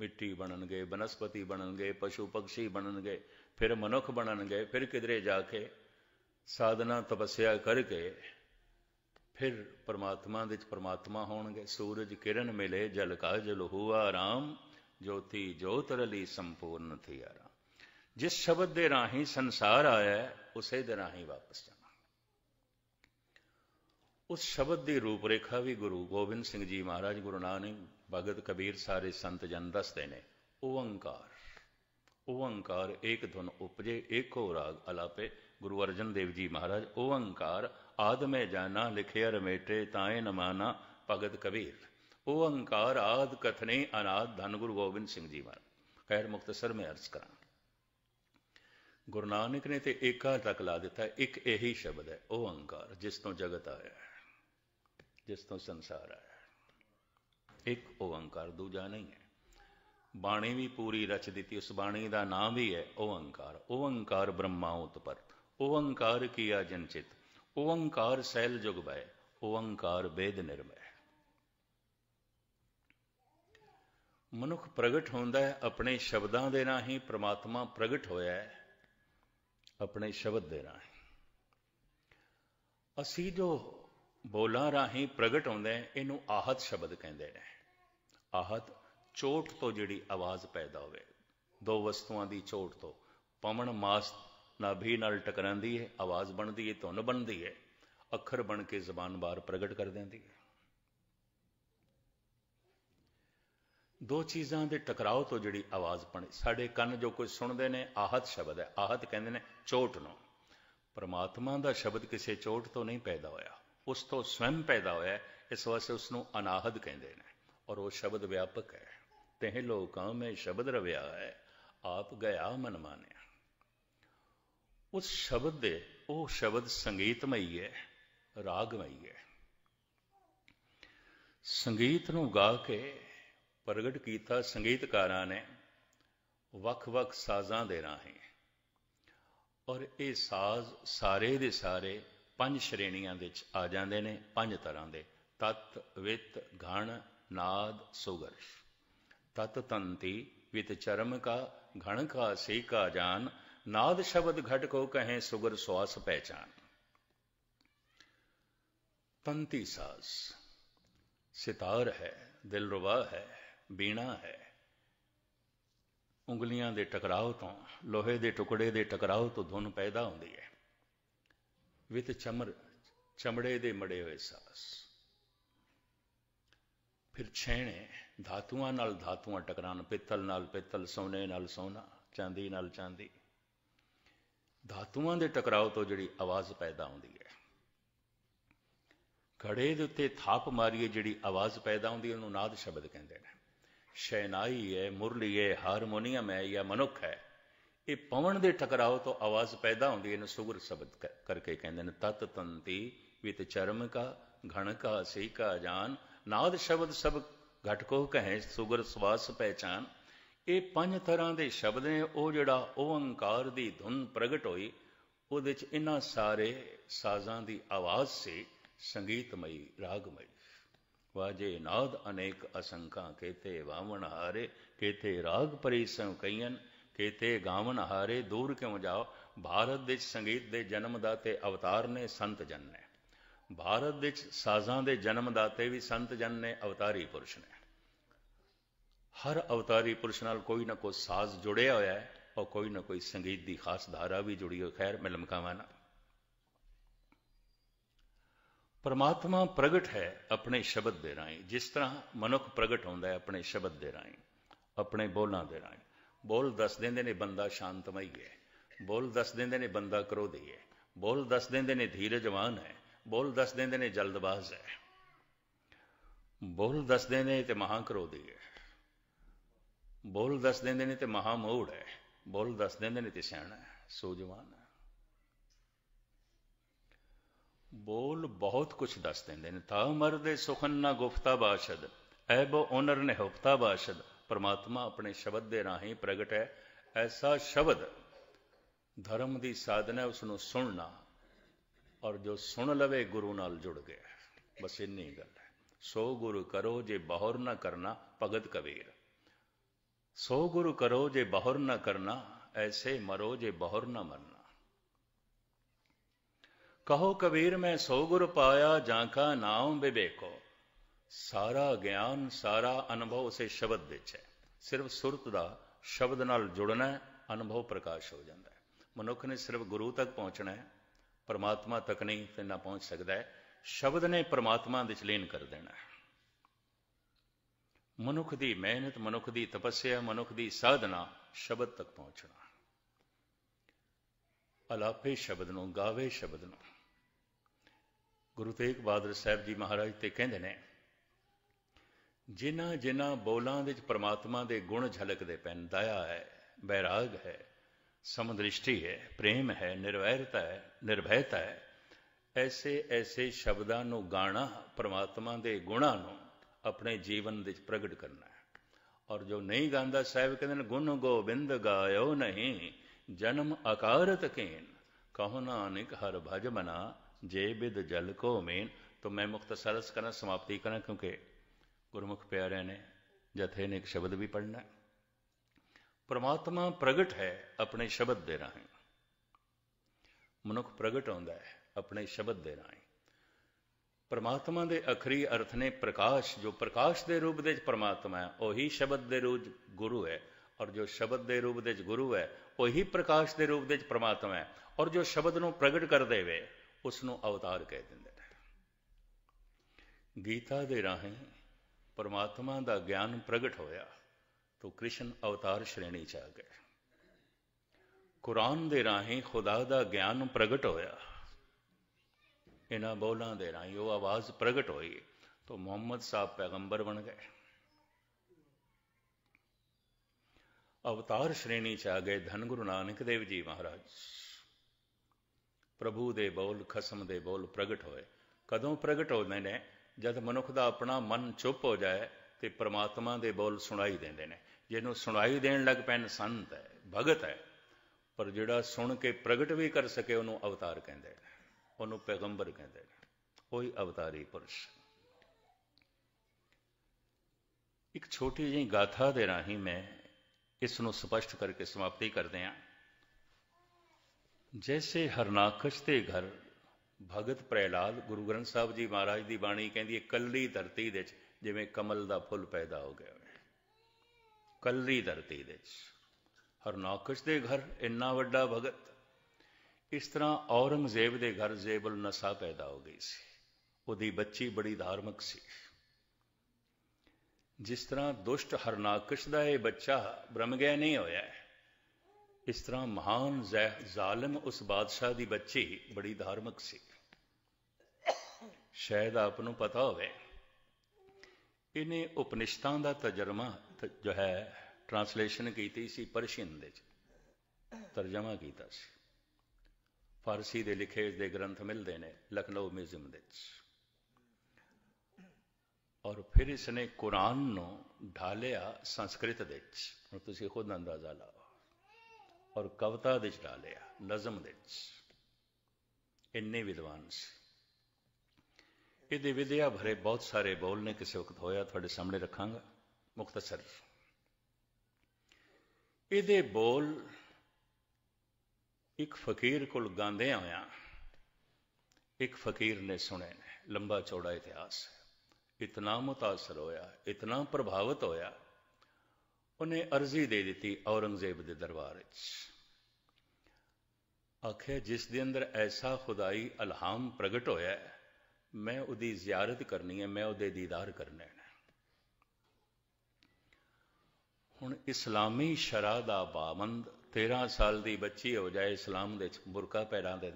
A: ਮਿੱਟੀ ਬਣਨਗੇ ਬਨਸਪਤੀ ਬਣਨਗੇ ਪਸ਼ੂ ਪੰਛੀ ਬਣਨਗੇ ਫਿਰ ਮਨੁੱਖ ਬਣਨਗੇ ਫਿਰ ਕਿਧਰੇ ਜਾ ਕੇ ਸਾਧਨਾ ਤਪੱਸਿਆ ਕਰਕੇ ਫਿਰ ਪਰਮਾਤਮਾ ਦੇ ਵਿੱਚ ਪਰਮਾਤਮਾ ਹੋਣਗੇ ਸੂਰਜ ਕਿਰਨ ਮਿਲੇ ਜਲ ਕਾ ਜਲ ਹੋਆ ਰਾਮ ਜੋਤੀ ਜੋਤ ਰਲੀ ਸੰਪੂਰਨ ਥੀ ਆਰਾਮ ਜਿਸ ਸ਼ਬਦ ਦੇ ਰਾਹੀਂ ਸੰਸਾਰ ਆਇਆ ਉਸੇ ਦੇ ਰਾਹੀਂ ਵਾਪਸ ਜਾਣਾ ਉਸ ਸ਼ਬਦ ਦੀ ਰੂਪ ਰੇਖਾ ਵੀ ਗੁਰੂ ਗੋਬਿੰਦ ਸਿੰਘ ਜੀ ਮਹਾਰਾਜ ਗੁਰੂ ਨਾਨਕ ਭਗਤ ਕਬੀਰ ਸਾਰੇ ਸੰਤ ਜਨ ਦੱਸਦੇ ਨੇ ਓੰਕਾਰ ਓੰਕਾਰ ਏਕ ਧੁਨ ਉਪਜੇ ਏਕੋ ਰਾਗ ਅਲਾਪੇ ਗੁਰੂ ਅਰਜਨ ਦੇਵ ਜੀ ਮਹਾਰਾਜ ਓੰਕਾਰ ਆਦਮੇ ਜਾਣਾ ਲਿਖਿਆ ਰਮੇਟੇ ਤਾਏ ਨਮਾਨਾ ਭਗਤ ਕਬੀਰ ਓੰਕਾਰ ਆਦ ਕਥਨੇ ਅਨਾਦ ਧੰਨ ਗੁਰੂ ਗੋਬਿੰਦ ਸਿੰਘ ਜੀ ਮਹਾਰਾਜ ਖੈਰ ਮੁਖਤਸਰ ਮੈਂ ਅਰਜ਼ ਕਰਾਂ ਗੁਰੂ ਨਾਨਕ ਨੇ ਤੇ ਏਕਾ ਤੱਕ ਲਾ ਦਿੱਤਾ ਇੱਕ ਇਹੀ ਸ਼ਬਦ ਹੈ ਓੰਕਾਰ ਜਿਸ ਤੋਂ ਜਗਤ ਆਇਆ ਹੈ ਜਿਸ ਤੋਂ ਸੰਸਾਰ ਆਇਆ ਹੈ ਇੱਕ ਓੰਕਾਰ ਦੂਜਾ ਨਹੀਂ ਹੈ ਬਾਣੀ ਵੀ ਪੂਰੀ ਰਚ ਦਿੱਤੀ ਉਸ ਬਾਣੀ ਦਾ ਨਾਮ ਵੀ ਹੈ ਓੰਕਾਰ ਓੰਕਾਰ ਬ੍ਰਹਮਾ ਉਤਪਰਤ ਓੰਕਾਰ ਕੀਆ ਚਿਤ ਓੰਕਾਰ ਸੈਲ ਜੁਗ ਬੈ ਓੰਕਾਰ ਬੇਦ ਨਿਰਮੈ ਮਨੁੱਖ ਪ੍ਰਗਟ ਹੁੰਦਾ ਹੈ ਆਪਣੇ ਸ਼ਬਦਾਂ ਦੇ ਰਾਹੀਂ ਪ੍ਰਮਾਤਮਾ ਪ੍ਰਗਟ ਹੋਇਆ ਹੈ ਆਪਣੇ ਸ਼ਬਦ ਦੇ ਰਾਹੀਂ ਅਸੀਂ ਜੋ ਬੋਲਾਂ ਰਾਹੀਂ ਪ੍ਰਗਟ ਹੁੰਦੇ ਇਹਨੂੰ ਆਹਤ ਸ਼ਬਦ ਕਹਿੰਦੇ ਨੇ ਆਹਤ ਚੋਟ ਤੋਂ ਜਿਹੜੀ ਆਵਾਜ਼ ਪੈਦਾ ਹੋਵੇ ਦੋ ਵਸਤੂਆਂ ਦੀ ਚੋਟ ਤੋਂ ਪਵਨ ਮਾਸ ਨਾਭੀ ਨਾਲ ਟਕਰਾਂਦੀ ਹੈ ਆਵਾਜ਼ ਬਣਦੀ ਹੈ ਧੁਨ ਬਣਦੀ ਹੈ ਅੱਖਰ ਬਣ ਕੇ ਜ਼ਬਾਨ ਬਾਹਰ ਪ੍ਰਗਟ ਕਰ ਦਿੰਦੀ ਹੈ ਦੋ ਚੀਜ਼ਾਂ ਦੇ ਟਕਰਾਓ ਤੋਂ ਜਿਹੜੀ ਆਵਾਜ਼ ਪਣੇ ਸਾਡੇ ਕੰਨ ਜੋ ਕੁਝ ਸੁਣਦੇ ਨੇ ਆਹਤ ਸ਼ਬਦ ਹੈ ਆਹਤ ਕਹਿੰਦੇ ਨੇ ਚੋਟ ਨੂੰ ਪਰਮਾਤਮਾ ਦਾ ਸ਼ਬਦ ਕਿਸੇ ਚੋਟ ਤੋਂ ਨਹੀਂ ਪੈਦਾ ਹੋਇਆ ਉਸ ਤੋਂ ਸਵੈਮ ਪੈਦਾ ਹੋਇਆ ਇਸ ਵਾਸਤੇ ਉਸ ਨੂੰ ਅਨਾਹਦ ਕਹਿੰਦੇ ਨੇ ਔਰ ਉਹ ਸ਼ਬਦ ਵਿਆਪਕ ਹੈ ਤਹਿ ਲੋਕਾਂ ਮੈਂ ਸ਼ਬਦ ਰਵਿਆ ਹੈ ਆਪ ਗਿਆ ਮਨ ਮਾਨਿਆ ਉਸ ਸ਼ਬਦ ਦੇ ਉਹ ਸ਼ਬਦ ਸੰਗੀਤਮਈ ਹੈ ਰਾਗਮਈ ਹੈ ਸੰਗੀਤ ਨੂੰ ਗਾ ਕੇ ਪ੍ਰਗਟ ਕੀਤਾ ਸੰਗੀਤਕਾਰਾਂ ਨੇ ਵੱਖ-ਵੱਖ ਸਾਜ਼ਾਂ ਦੇ ਰਾਹੀਂ ਔਰ ਇਹ ਸਾਜ਼ ਸਾਰੇ ਦੇ ਸਾਰੇ ਪੰਜ ਸ਼੍ਰੇਣੀਆਂ ਵਿੱਚ ਆ ਜਾਂਦੇ ਨੇ ਪੰਜ ਤਰ੍ਹਾਂ ਦੇ ਤਤ ਵਿਤ ਘਣ ਨਾਦ ਸੁਗਰ ਤਤ ਤੰਤੀ ਵਿਤ ਚਰਮ ਕਾ ਘਣ ਕਾ ਸੇ ਕਾ ਜਾਨ ਨਾਦ ਸ਼ਬਦ घट ਕਹੇ ਸੁਗਰ ਸਵਾਸ ਪਹਿਚਾਨ पहचान तंती ਸਿਤਾਰ ਹੈ ਦਿਲ ਦਿਲਰਵਾ ਹੈ ਬੀਣਾ ਹੈ ਉਂਗਲੀਆਂ ਦੇ ਟਕਰਾਅ ਤੋਂ ਲੋਹੇ ਦੇ ਟੁਕੜੇ ਦੇ ਟਕਰਾਅ ਤੋਂ ਧੁਨ ਪੈਦਾ ਹੁੰਦੀ ਹੈ ਵਿਤ ਚਮਰ ਚਮੜੇ ਦੇ ਮੜੇ ਹੋਏ ਸਾਸ ਫਿਰ ਛੇਣੇ ਧਾਤੂਆਂ ਨਾਲ ਧਾਤੂਆਂ ਟਕਰਾਣ ਪਿੱਤਲ ਨਾਲ ਪਿੱਤਲ ਸੋਨੇ ਨਾਲ ਸੋਨਾ ਚਾਂਦੀ ਨਾਲ ਚਾਂਦੀ ਧਾਤੂਆਂ ਦੇ ਟਕਰਾਓ ਤੋਂ ਜਿਹੜੀ ਆਵਾਜ਼ ਪੈਦਾ ਹੁੰਦੀ ਹੈ ਘੜੇ ਦੇ ਉੱਤੇ ਥਾਪ ਮਾਰੀਏ ਜਿਹੜੀ ਆਵਾਜ਼ ਪੈਦਾ ਹੁੰਦੀ ਹੈ ਉਹਨੂੰ ਨਾਦ ਸ਼ਬਦ ਕਹਿੰਦੇ ਨੇ ਸ਼ੈਨਾਈ ਹੈ ਮੁਰਲੀ ਹੈ ਹਾਰਮੋਨੀਅਮ ਹੈ ਜਾਂ ਮਨੁੱਖ ਹੈ ਇਹ ਪਵਨ ਦੇ ਟਕਰਾਓ ਤੋਂ ਆਵਾਜ਼ ਪੈਦਾ ਹੁੰਦੀ ਹੈ ਇਹਨੂੰ ਸੁਗਰ ਸ਼ਬਦ ਕਰਕੇ ਕਹਿੰਦੇ ਨੇ ਤਤ ਤੰਤੀ ਵਿਤ ਚਰਮ ਕਾ ਘਣ ਕਾ ਸੇ ਕਾ ਜਾਨ ਨਾਦ ਸ਼ਬਦ ਸਭ ਘਟ ਕੋ ਕਹੇ ਸੁਗਰ ਸਵਾਸ ਪਹਿਚਾਨ ਇਹ ਪੰਜ ਤਰ੍ਹਾਂ ਦੇ ਸ਼ਬਦ ਨੇ ਉਹ ਜਿਹੜਾ ਓੰਕਾਰ ਦੀ ਧੁਨ ਪ੍ਰਗਟ ਹੋਈ ਉਹਦੇ ਚ ਇਹਨਾਂ ਸਾਰੇ ਸਾਜ਼ਾਂ ਦੀ ਆਵਾਜ਼ ਸੀ ਸੰਗੀਤਮਈ ਰਾਗਮਈ ਵਾਜੇ ਨਾਦ ਅਨੇਕ ਅਸੰਖਾਂ ਕੇਤੇ ਵਾਵਣ ਹਾਰੇ ਕੇਤੇ ਰਾਗ ਪਰਿਸੰ ਕਈਨ ਕੇਤੇ ਗਾਵਣ ਹਾਰੇ ਦੂਰ ਕਿਉਂ ਜਾਓ ਭਾਰਤ ਵਿੱਚ ਸੰਗੀਤ ਦੇ ਜਨਮਦਾਤੇ ਅਵਤਾਰ ਨੇ ਸੰਤ ਜਨ ਨੇ ਭਾਰਤ ਵਿੱਚ ਸਾਜ਼ਾਂ ਦੇ ਜਨਮਦਾਤੇ ਵੀ ਸੰਤ ਜਨ ਨੇ ਅਵਤਾਰੀ ਪੁਰਸ਼ ਨੇ ਹਰ ਅਵਤਾਰੀ ਪੁਰਸ਼ ਨਾਲ ਕੋਈ ਨਾ ਕੋਈ ਸਾਜ਼ ਜੁੜਿਆ ਹੋਇਆ ਹੈ ਔਰ ਕੋਈ ਨਾ ਕੋਈ ਸੰਗੀਤ ਦੀ ਖਾਸ ਧਾਰਾ ਵੀ ਜੁੜੀ ਹੋਈ ਖੈਰ ਮੈਂ ਲਮਕਾਵਾਂ ਨਾ ਪਰਮਾਤਮਾ ਪ੍ਰਗਟ ਹੈ ਆਪਣੇ ਸ਼ਬਦ ਦੇ ਰਾਹੀਂ ਜਿਸ ਤਰ੍ਹਾਂ ਮਨੁੱਖ ਪ੍ਰਗਟ ਹੁੰਦਾ ਹੈ ਆਪਣੇ ਸ਼ਬਦ ਦੇ ਰਾਹੀਂ ਆਪਣੇ ਬੋਲਾਂ ਦੇ ਰਾਹੀਂ ਬੋਲ ਦੱਸ ਦਿੰਦੇ ਨੇ ਬੰਦਾ ਸ਼ਾਂਤਮਈ ਹੈ ਬੋਲ ਦੱਸ ਦਿੰਦੇ ਨੇ ਬੰਦਾ ਕਰੋਧੀ ਹੈ ਬੋਲ ਦੱਸ ਦਿੰਦੇ ਨੇ ਧੀਰਜਵਾਨ ਹੈ ਬੋਲ ਦੱਸ ਦਿੰਦੇ ਨੇ ਜਲਦਬਾਜ਼ ਹੈ ਬੋਲ ਦੱਸ ਦਿੰਦੇ ਤੇ ਮਹਾਕਰੋਧੀ ਹੈ ਬੋਲ ਦੱਸ ਦਿੰਦੇ ਨੇ ਤੇ ਮਹਾ ਮੋੜ ਹੈ ਬੋਲ ਦੱਸ ਦਿੰਦੇ ਨੇ ਤੇ ਸਿਆਣਾ ਹੈ ਸੋਜਵਾਨ ਹੈ ਬੋਲ ਬਹੁਤ ਕੁਝ ਦੱਸ ਦਿੰਦੇ ਨੇ ਤਾ ਮਰਦੇ ਸੁਖਨ ਨਾ ਗੁਫਤਾ ਬਾਸ਼ਦ ਐਬੋ ਓਨਰ ਨੇ ਹੁਫਤਾ ਬਾਸ਼ਦ ਪਰਮਾਤਮਾ ਆਪਣੇ ਸ਼ਬਦ ਦੇ ਰਾਹੀਂ ਪ੍ਰਗਟ ਹੈ ਐਸਾ ਸ਼ਬਦ ਧਰਮ ਦੀ ਸਾਧਨਾ ਉਸ ਨੂੰ ਸੁਣਨਾ ਔਰ ਜੋ ਸੁਣ ਲਵੇ ਗੁਰੂ ਨਾਲ ਜੁੜ ਗਿਆ ਬਸ ਇੰਨੀ ਗੱਲ ਹੈ ਸੋ ਗੁਰੂ ਕਰੋ ਜੇ ਬਹੁਰ ਨਾ ਕਰਨਾ ਭਗਤ ਕਬੀਰ ਸੋ ਗੁਰੂ ਕਰੋ ਜੇ ਬਹੁਰ ਨਾ ਕਰਨਾ ਐਸੇ ਮਰੋ ਜੇ ਬਹੁਰ ਨਾ ਮਰਨਾ ਕਹੋ ਕਬੀਰ ਮੈਂ ਸੋ ਗੁਰ ਪਾਇਆ ਜਾਂ ਕਾ ਨਾਮ ਬਿਬੇਕੋ ਸਾਰਾ ਗਿਆਨ ਸਾਰਾ ਅਨੁਭਵ ਉਸੇ ਸ਼ਬਦ ਵਿੱਚ ਹੈ ਸਿਰਫ ਸੁਰਤ ਦਾ ਸ਼ਬਦ ਨਾਲ ਜੁੜਨਾ ਹੈ ਅਨੁਭਵ ਪ੍ਰਕਾਸ਼ ਹੋ ਜਾਂਦਾ ਹੈ ਮਨੁੱਖ ਨੇ ਸਿਰਫ ਗੁਰੂ ਤੱਕ ਪਹੁੰਚਣਾ ਹੈ ਪਰਮਾਤਮਾ ਤੱਕ ਨਹੀਂ ਤੇ ਨਾ ਪਹੁੰਚ ਸਕਦਾ ਹੈ ਸ਼ਬਦ ਨੇ ਪਰਮਾਤਮਾ ਦੇ ਚ ਕਰ ਦੇਣਾ ਹੈ ਮਨੁੱਖ ਦੀ ਮਿਹਨਤ ਮਨੁੱਖ ਦੀ ਤਪੱਸਿਆ ਮਨੁੱਖ ਦੀ ਸਾਧਨਾ ਸ਼ਬਦ ਤੱਕ ਪਹੁੰਚਣਾ ਅਲਾਪੇ ਸ਼ਬਦ ਨੂੰ ਗਾਵੇ ਸ਼ਬਦ ਨੂੰ ਗੁਰੂ ਤੇਗ ਬਹਾਦਰ ਸਾਹਿਬ ਜੀ ਮਹਾਰਾਜ ਤੇ ਕਹਿੰਦੇ ਨੇ ਜਿਨ੍ਹਾਂ ਜਿਨ੍ਹਾਂ ਬੋਲਾਂ ਵਿੱਚ ਪ੍ਰਮਾਤਮਾ ਦੇ ਗੁਣ ਝਲਕਦੇ ਪੈਣ ਦਇਆ ਹੈ ਬੈਰਾਗ ਹੈ ਸਮਦ੍ਰਿਸ਼ਟੀ ਹੈ ਪ੍ਰੇਮ ਹੈ ਨਿਰਵੈਰਤਾ ਹੈ ਨਿਰਭੈਤਾ ਹੈ ਐਸੇ ਐਸੇ ਸ਼ਬਦਾਂ ਨੂੰ ਗਾਣਾ ਪ੍ਰਮਾਤਮਾ ਦੇ ਗੁਣਾਂ ਨੂੰ अपने जीवन प्रगट करना है और जो नहीं ਨਹੀਂ साहब कहते गुण गोबिंद गायो नहीं जन्म अकार तकेन कहो ਕੇਨ ਕਹੋ ਨਾਨਕ ਹਰ ਭਜ ਮਨਾ ਜੇ ਬਿਦ ਜਲ ਕੋ तो मैं सरस करना समाप्ति करना क्योंकि गुरुमुख प्यारे ने जथे ने एक शब्द भी पढ़ना है परमात्मा प्रगट है अपने शब्द दे रहा है मनुख प्रगट आंदा है अपने शब्द दे रहा है ਪਰਮਾਤਮਾ ਦੇ ਅਖਰੀ ਅਰਥ ਨੇ ਪ੍ਰਕਾਸ਼ ਜੋ ਪ੍ਰਕਾਸ਼ ਦੇ ਰੂਪ ਦੇ ਵਿੱਚ ਪਰਮਾਤਮਾ ਹੈ ਉਹੀ ਸ਼ਬਦ ਦੇ ਰੂਪ ਗੁਰੂ ਹੈ ਔਰ ਜੋ ਸ਼ਬਦ ਦੇ ਰੂਪ ਦੇ ਵਿੱਚ ਗੁਰੂ ਹੈ ਉਹੀ ਪ੍ਰਕਾਸ਼ ਦੇ ਰੂਪ ਦੇ ਵਿੱਚ ਪਰਮਾਤਮਾ ਹੈ ਔਰ ਜੋ ਸ਼ਬਦ ਨੂੰ ਪ੍ਰਗਟ ਕਰ ਦੇਵੇ ਉਸ ਨੂੰ ਅਵਤਾਰ ਕਹਿ ਦਿੰਦੇ ਨੇ ਗੀਤਾ ਦੇ ਰਾਹੀਂ ਪਰਮਾਤਮਾ ਦਾ ਗਿਆਨ ਪ੍ਰਗਟ ਹੋਇਆ ਤੋ ਕ੍ਰਿਸ਼ਨ ਅਵਤਾਰ ਸ਼੍ਰੇਣੀ ਚ ਆ ਗਏ ਕੁਰਾਨ ਦੇ ਰਾਹੀਂ ਖੁਦਾ ਦਾ ਗਿਆਨ ਪ੍ਰਗਟ ਹੋਇਆ ਇਹਨਾਂ ਬੋਲਾਂ ਦੇ ਰਾਹੀਂ ਉਹ ਆਵਾਜ਼ ਪ੍ਰਗਟ ਹੋਈ ਤਾਂ ਮੁਹੰਮਦ ਸਾਹਿਬ ਪੈਗੰਬਰ ਬਣ ਗਏ ਅਵਤਾਰ ਸ਼੍ਰੇਣੀ ਚ ਆ ਗਏ ਧੰ ਗੁਰੂ ਨਾਨਕ ਦੇਵ ਜੀ ਮਹਾਰਾਜ ਪ੍ਰਭੂ ਦੇ ਬੋਲ ਖਸਮ ਦੇ ਬੋਲ ਪ੍ਰਗਟ ਹੋਏ ਕਦੋਂ ਪ੍ਰਗਟ ਹੋਦੇ ਨੇ ਜਦ ਮਨੁੱਖ ਦਾ ਆਪਣਾ ਮਨ ਚੁੱਪ ਹੋ ਜਾਏ ਤੇ ਪ੍ਰਮਾਤਮਾ ਦੇ ਬੋਲ ਸੁਣਾਈ ਦਿੰਦੇ ਨੇ ਜਿਹਨੂੰ ਸੁਣਾਈ ਦੇਣ ਲੱਗ ਪੈਣ ਸੰਤ ਹੈ ਭਗਤ ਹੈ ਪਰ ਜਿਹੜਾ ਸੁਣ ਕੇ ਪ੍ਰਗਟ ਵੀ ਕਰ ਸਕੇ ਉਹਨੂੰ ਅਵਤਾਰ ਕਹਿੰਦੇ ਨੇ ਉਹਨੂੰ ਪੈਗੰਬਰ ਕਹਿੰਦੇ ਨੇ ਉਹੀ ਅਵਤਾਰੀ ਪੁਰਸ਼ ਇੱਕ ਛੋਟੀ ਜਿਹੀ ਗਾਥਾ ਦੇ ਰਾਹੀਂ ਮੈਂ ਇਸ ਨੂੰ ਸਪਸ਼ਟ ਕਰਕੇ ਸਮਾਪਤੀ ਕਰਦੇ ਹਾਂ ਜੈਸੇ ਹਰਨਾਖਸ਼ ਤੇ ਘਰ ਭਗਤ ਪ੍ਰਹਿਲਾਦ ਗੁਰੂ ਗ੍ਰੰਥ ਸਾਹਿਬ ਜੀ ਮਹਾਰਾਜ ਦੀ ਬਾਣੀ ਕਹਿੰਦੀ ਹੈ ਕੱਲੀ ਧਰਤੀ ਦੇ ਵਿੱਚ ਜਿਵੇਂ ਕਮਲ ਦਾ ਫੁੱਲ ਪੈਦਾ ਹੋ ਗਿਆ ਕੱਲੀ ਧਰਤੀ ਦੇ ਵਿੱਚ ਹਰਨਾਖਸ਼ ਦੇ ਘਰ ਇੰਨਾ ਵੱਡਾ ਭਗਤ ਇਸ ਤਰ੍ਹਾਂ ਔਰੰਗਜ਼ੇਬ ਦੇ ਘਰ ਜ਼ੇਬਲ ਨਸਾ ਪੈਦਾ ਹੋ ਗਈ ਸੀ ਉਹਦੀ ਬੱਚੀ ਬੜੀ ਧਾਰਮਿਕ ਸੀ ਜਿਸ ਤਰ੍ਹਾਂ ਦੁਸ਼ਟ ਹਰਨਾਕਸ਼ ਦਾ ਇਹ ਬੱਚਾ ਬ੍ਰਹਮਗਿਆ ਨਹੀਂ ਹੋਇਆ ਇਸ ਤਰ੍ਹਾਂ ਮਹਾਨ ਜ਼ਾਲਮ ਉਸ ਬਾਦਸ਼ਾਹ ਦੀ ਬੱਚੀ ਬੜੀ ਧਾਰਮਿਕ ਸੀ ਸ਼ਾਇਦ ਆਪ ਨੂੰ ਪਤਾ ਹੋਵੇ ਇਹਨੇ ਉਪਨਿਸ਼ਦਾਂ ਦਾ ਤਜਰਮਾ ਜੋ ਹੈ ਟ੍ਰਾਂਸਲੇਸ਼ਨ ਕੀਤੀ ਸੀ ਪਰਸ਼ੀਨ ਦੇ ਵਿੱਚ ਤਰਜਮਾ ਕੀਤਾ ਸੀ ਫਾਰਸੀ ਦੇ ਲਿਖੇ ਇਸ ਦੇ ਗ੍ਰੰਥ ਮਿਲਦੇ ਨੇ ਲਖਨਊ ਮਿਊਜ਼ੀਅਮ ਦੇ ਵਿੱਚ ਔਰ ਫਿਰ ਇਸ ਨੇ ਕੁਰਾਨ ਨੂੰ ਢਾਲਿਆ ਸੰਸਕ੍ਰਿਤ ਦੇ ਵਿੱਚ ਹੁਣ ਤੁਸੀਂ ਖੁਦ ਅੰਦਾਜ਼ਾ ਲਾਓ ਔਰ ਕਵਿਤਾ ਦੇ ਵਿੱਚ ਢਾਲਿਆ ਨਜ਼ਮ ਦੇ ਵਿੱਚ ਇੰਨੇ ਵਿਦਵਾਨ ਸੀ ਇਹਦੇ ਵਿਦਿਆ ਭਰੇ ਬਹੁਤ ਸਾਰੇ ਬੋਲ ਨੇ ਕਿਸੇ ਵਕਤ ਹੋਇਆ ਤੁਹਾਡੇ ਸਾਹਮਣੇ ਰੱਖਾਂਗਾ ਮੁਖਤਸਰ ਇਹਦੇ ਬੋਲ ਇੱਕ ਫਕੀਰ ਕੋਲ ਗਾਂਦੇ ਆਇਆ ਇੱਕ ਫਕੀਰ ਨੇ ਸੁਣੇ ਲੰਬਾ ਚੌੜਾ ਇਤਿਹਾਸ ਇਤਨਾ ਮੁਤਾਸਰ ਹੋਇਆ ਇਤਨਾ ਪ੍ਰਭਾਵਿਤ ਹੋਇਆ ਉਹਨੇ ਅਰਜ਼ੀ ਦੇ ਦਿੱਤੀ ਔਰੰਗਜ਼ੇਬ ਦੇ ਦਰਬਾਰ ਵਿੱਚ ਅਖੇ ਜਿਸ ਦੇ ਅੰਦਰ ਐਸਾ ਖੁਦਾਈ ਅਲਹਾਮ ਪ੍ਰਗਟ ਹੋਇਆ ਮੈਂ ਉਹਦੀ ਜ਼ਿਆਰਤ ਕਰਨੀ ਹੈ ਮੈਂ ਉਹਦੇ ਦੀਦਾਰ ਕਰਨੇ ਨੇ ਹੁਣ ਇਸਲਾਮੀ ਸ਼ਰਾ ਦਾ ਬਾਵੰਦ तेरह साल की बच्ची हो जाए इस्लाम बुरका पैर दे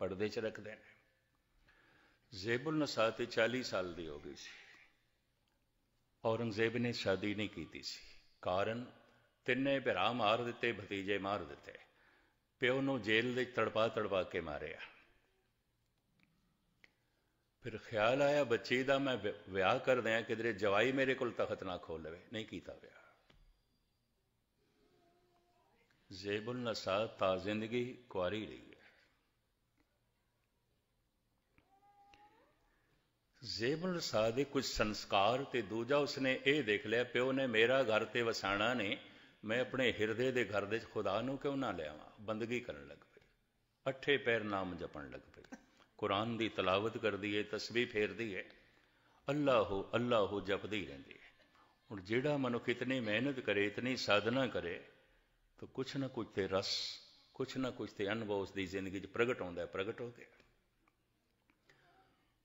A: पर्दे च रखते हैं जेबुल नसा तो चाली साल की हो गई सी औरंगजेब ने शादी नहीं की कारण तिने भरा मार दते भतीजे मार दते प्यो न जेल में तड़पा तड़पा के मारे फिर ख्याल आया बच्ची का मैं व्याह कर दया कि जवाई मेरे को तखत ना खो लवे नहीं किया ਜ਼ੈਬੁਲ ਨਸਾ ਤਾ ਜ਼ਿੰਦਗੀ ਕੁਆਰੀ ਰਹੀ ਹੈ ਜ਼ੈਬੁਲ ਨਸਾ ਦੇ ਕੁਝ ਸੰਸਕਾਰ ਤੇ ਦੂਜਾ ਉਸਨੇ ਇਹ ਦੇਖ ਲਿਆ ਪਿਓ ਨੇ ਮੇਰਾ ਘਰ ਤੇ ਵਸਾਣਾ ਨੇ ਮੈਂ ਆਪਣੇ ਹਿਰਦੇ ਦੇ ਘਰ ਦੇ ਵਿੱਚ ਖੁਦਾ ਨੂੰ ਕਿਉਂ ਨਾ ਲਿਆਵਾਂ ਬੰਦਗੀ ਕਰਨ ਲੱਗ ਪਈ ਅੱਠੇ ਪੈਰ ਨਾਮ ਜਪਣ ਲੱਗ ਪਈ ਕੁਰਾਨ ਦੀ ਤਲਾਵਤ ਕਰਦੀ ਏ ਤਸਬੀਹ ਫੇਰਦੀ ਏ ਅੱਲਾਹੋ ਅੱਲਾਹੋ ਜਪਦੀ ਰਹਿੰਦੀ ਏ ਹੁਣ ਜਿਹੜਾ ਮਨੁੱਖ ਇਤਨੀ ਮਿਹਨਤ ਕਰੇ ਇਤਨੀ ਸਾਧਨਾ ਕਰੇ ਤਾਂ ਕੁਛ ਨਾ ਕੁਛ ਤੇ ਰਸ ਕੁਛ ਨਾ ਕੁਛ ਤੇ ਅਨੁਭਵ ਉਸ ਦੀ ਜ਼ਿੰਦਗੀ 'ਚ ਪ੍ਰਗਟ ਹੁੰਦਾ ਹੈ ਪ੍ਰਗਟ ਹੋ ਗਿਆ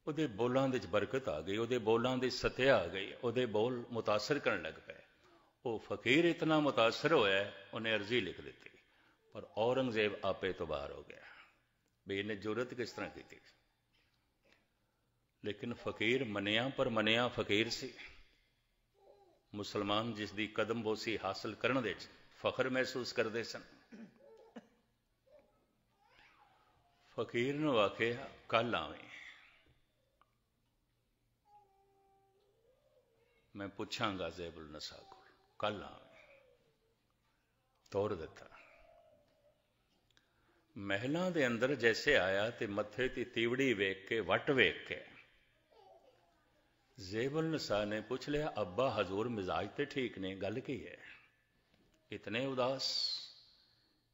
A: ਉਹਦੇ ਬੋਲਾਂ ਦੇ ਬਰਕਤ ਆ ਗਈ ਉਹਦੇ ਬੋਲਾਂ ਦੇ ਸਤਿਆ ਆ ਗਈ ਉਹਦੇ ਬੋਲ ਮੁਤਾਸਰ ਕਰਨ ਲੱਗ ਪਏ ਉਹ ਫਕੀਰ ਇਤਨਾ ਮੁਤਾਸਰ ਹੋਇਆ ਉਹਨੇ ਅਰਜ਼ੀ ਲਿਖ ਦਿੱਤੀ ਪਰ ਔਰੰਗਜ਼ੇਬ ਆਪੇ ਤੋਂ ਬਾਹਰ ਹੋ ਗਿਆ ਵੀ ਇਹਨੇ ਜੁਰਤ ਕਿਸ ਤਰ੍ਹਾਂ ਕੀਤੀ ਲੇਕਿਨ ਫਕੀਰ ਮੰਨਿਆ ਪਰ ਮੰਨਿਆ ਫਕੀਰ ਸੀ ਮੁਸਲਮਾਨ ਜਿਸ ਦੀ ਕਦਮ ਬੋਸੀ ਹਾਸਲ ਕਰਨ ਦੇ ਚ ਫਖਰ ਮਹਿਸੂਸ ਕਰਦੇ ਸਨ ਫਕੀਰ ਨੂੰ ਆਖਿਆ ਕੱਲ ਆਵੇਂ ਮੈਂ ਪੁੱਛਾਂਗਾ ਜ਼ੈਬੁਲ ਨਸਾ ਕੋਲ ਕੱਲ ਆਵੇਂ ਤੋਰ ਦਿੱਤਾ ਮਹਿਲਾਂ ਦੇ ਅੰਦਰ ਜੈਸੇ ਆਇਆ ਤੇ ਮੱਥੇ ਤੇ ਤੀਵੜੀ ਵੇਖ ਕੇ ਵਟ ਵੇਖ ਕੇ ਜ਼ੈਬੁਲ ਨਸਾ ਨੇ ਪੁੱਛ ਲਿਆ ਅੱਬਾ ਹਜ਼ੂਰ ਮਿਜ਼ਾਜ ਤੇ ਠੀਕ ਨੇ ਗੱਲ ਕੀ ਹੈ ਇਤਨੇ ਉਦਾਸ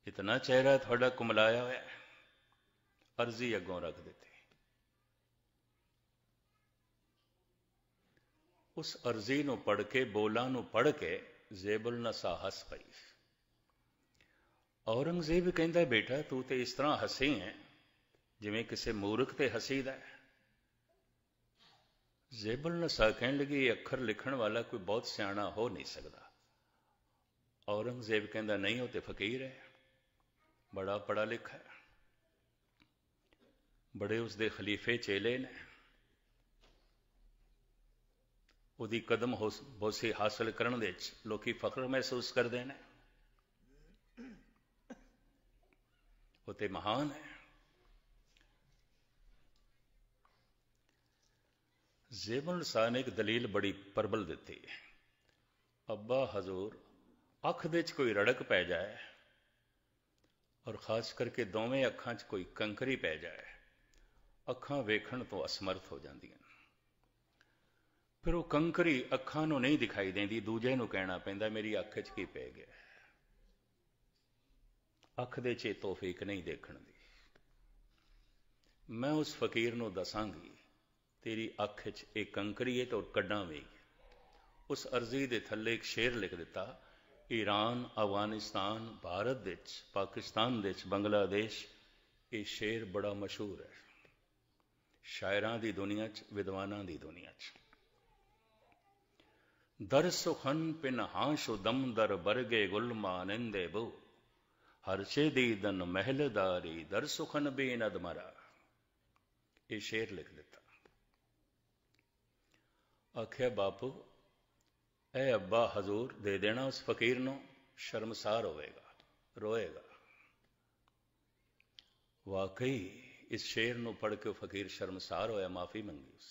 A: ਇਤਨਾ ਚਿਹਰਾ ਤੁਹਾਡਾ ਕੁਮਲਾਇਆ ਹੋਇਆ ਅਰਜ਼ੀ ਅੱਗੋਂ ਰੱਖ ਦਿੱਤੀ ਉਸ ਅਰਜ਼ੀ ਨੂੰ ਪੜ੍ਹ ਕੇ ਬੋਲਾਂ ਨੂੰ ਪੜ੍ਹ ਕੇ ਜ਼ੇਬਲ ਨਸਾ ਹੱਸ ਪਈ ਔਰੰਗਜ਼ੇਬ ਕਹਿੰਦਾ ਬੇਟਾ ਤੂੰ ਤੇ ਇਸ ਤਰ੍ਹਾਂ ਹੱਸੀ ਹੈ ਜਿਵੇਂ ਕਿਸੇ ਮੂਰਖ ਤੇ ਹਸੀਦਾ ਹੈ ਨਾ ਨਸਾ ਕਹਿਣ ਲੱਗੀ ਅੱਖਰ ਲਿਖਣ ਵਾਲਾ ਕੋਈ ਬਹੁਤ ਸਿਆਣਾ ਹੋ ਨਹੀਂ ਸਕਦਾ ਔਰੰਗਜ਼ੇਬ ਕਹਿੰਦਾ ਨਹੀਂ ਉਹ ਤੇ ਫਕੀਰ ਹੈ ਬੜਾ ਪੜਾ ਲਿਖਾ ਹੈ ਬੜੇ ਉਸ ਦੇ ਖਲੀਫੇ ਚੇਲੇ ਨੇ ਉਹਦੀ ਕਦਮ ਬੋਸੇ ਹਾਸਲ ਕਰਨ ਦੇ ਵਿੱਚ ਲੋਕੀ ਫਖਰ ਮਹਿਸੂਸ ਕਰਦੇ ਨੇ ਉਹ ਤੇ ਮਹਾਨ ਹੈ ਜ਼ੇਬਨ ਸਾਨੇ ਇੱਕ ਦਲੀਲ ਬੜੀ ਪਰਬਲ ਦਿੱਤੀ ਹੈ ਅੱਬਾ ਹਜ਼ੂਰ ਅੱਖ ਦੇ 'ਚ ਕੋਈ ਰੜਕ ਪੈ ਜਾਏ ਔਰ ਖਾਸ ਕਰਕੇ ਦੋਵੇਂ ਅੱਖਾਂ 'ਚ ਕੋਈ ਕੰਕਰੀ ਪੈ ਜਾਏ ਅੱਖਾਂ ਵੇਖਣ ਤੋਂ ਅਸਮਰਥ ਹੋ ਜਾਂਦੀਆਂ ਫਿਰ ਉਹ ਕੰਕਰੀ ਅੱਖਾਂ ਨੂੰ ਨਹੀਂ ਦਿਖਾਈ ਦਿੰਦੀ ਦੂਜੇ ਨੂੰ ਕਹਿਣਾ ਪੈਂਦਾ ਮੇਰੀ ਅੱਖ 'ਚ ਕੀ ਪੈ ਗਿਆ ਅੱਖ ਦੇ 'ਚ ਤੋਫੀਕ ਨਹੀਂ ਦੇਖਣ ਦੀ ਮੈਂ ਉਸ ਫਕੀਰ ਨੂੰ ਦਸਾਂਗੀ ਤੇਰੀ ਅੱਖ 'ਚ ਇਹ ਕੰਕਰੀ ਹੈ ਤੇ ਕੱਢਾਂ ਵੇ ਉਸ ਅਰਜ਼ੀ ਦੇ ਥੱਲੇ ਇੱਕ ਸ਼ੇਰ ਲਿਖ ਦਿੱਤਾ ਈਰਾਨ ਅਫਗਾਨਿਸਤਾਨ ਭਾਰਤ ਵਿੱਚ ਪਾਕਿਸਤਾਨ ਵਿੱਚ ਬੰਗਲਾਦੇਸ਼ ਇਹ ਸ਼ੇਰ ਬੜਾ ਮਸ਼ਹੂਰ ਹੈ ਸ਼ਾਇਰਾਂ ਦੀ ਦੁਨੀਆ 'ਚ ਵਿਦਵਾਨਾਂ ਦੀ ਦੁਨੀਆ 'ਚ ਦਰ ਸੁਖਨ ਪਿਨ ਹਾਸ਼ੁ ਦਮ ਦਰ ਬਰਗੇ ਗੁਲ ਮਾਨੰਦੇ ਬੋ ਹਰਸ਼ੇ ਦੀ ਦਨ ਮਹਿਲਦਾਰੀ ਦਰ ਸੁਖਨ ਬੇਨਦ ਮਰਾ ਇਹ ਸ਼ੇਰ ਲਿਖ ਦਿੱਤਾ ਆਖਿਆ ਬਾਪੂ ਐ ਅੱਬਾ ਹਜ਼ੂਰ ਦੇ ਦੇਣਾ ਉਸ ਫਕੀਰ ਨੂੰ ਸ਼ਰਮਸਾਰ ਹੋਵੇਗਾ ਰੋਏਗਾ ਵਾਕਈ ਇਸ ਸ਼ੇਰ ਨੂੰ ਪੜ੍ਹ ਕੇ ਫਕੀਰ ਸ਼ਰਮਸਾਰ ਹੋਇਆ ਮਾਫੀ ਮੰਗੀ ਉਸ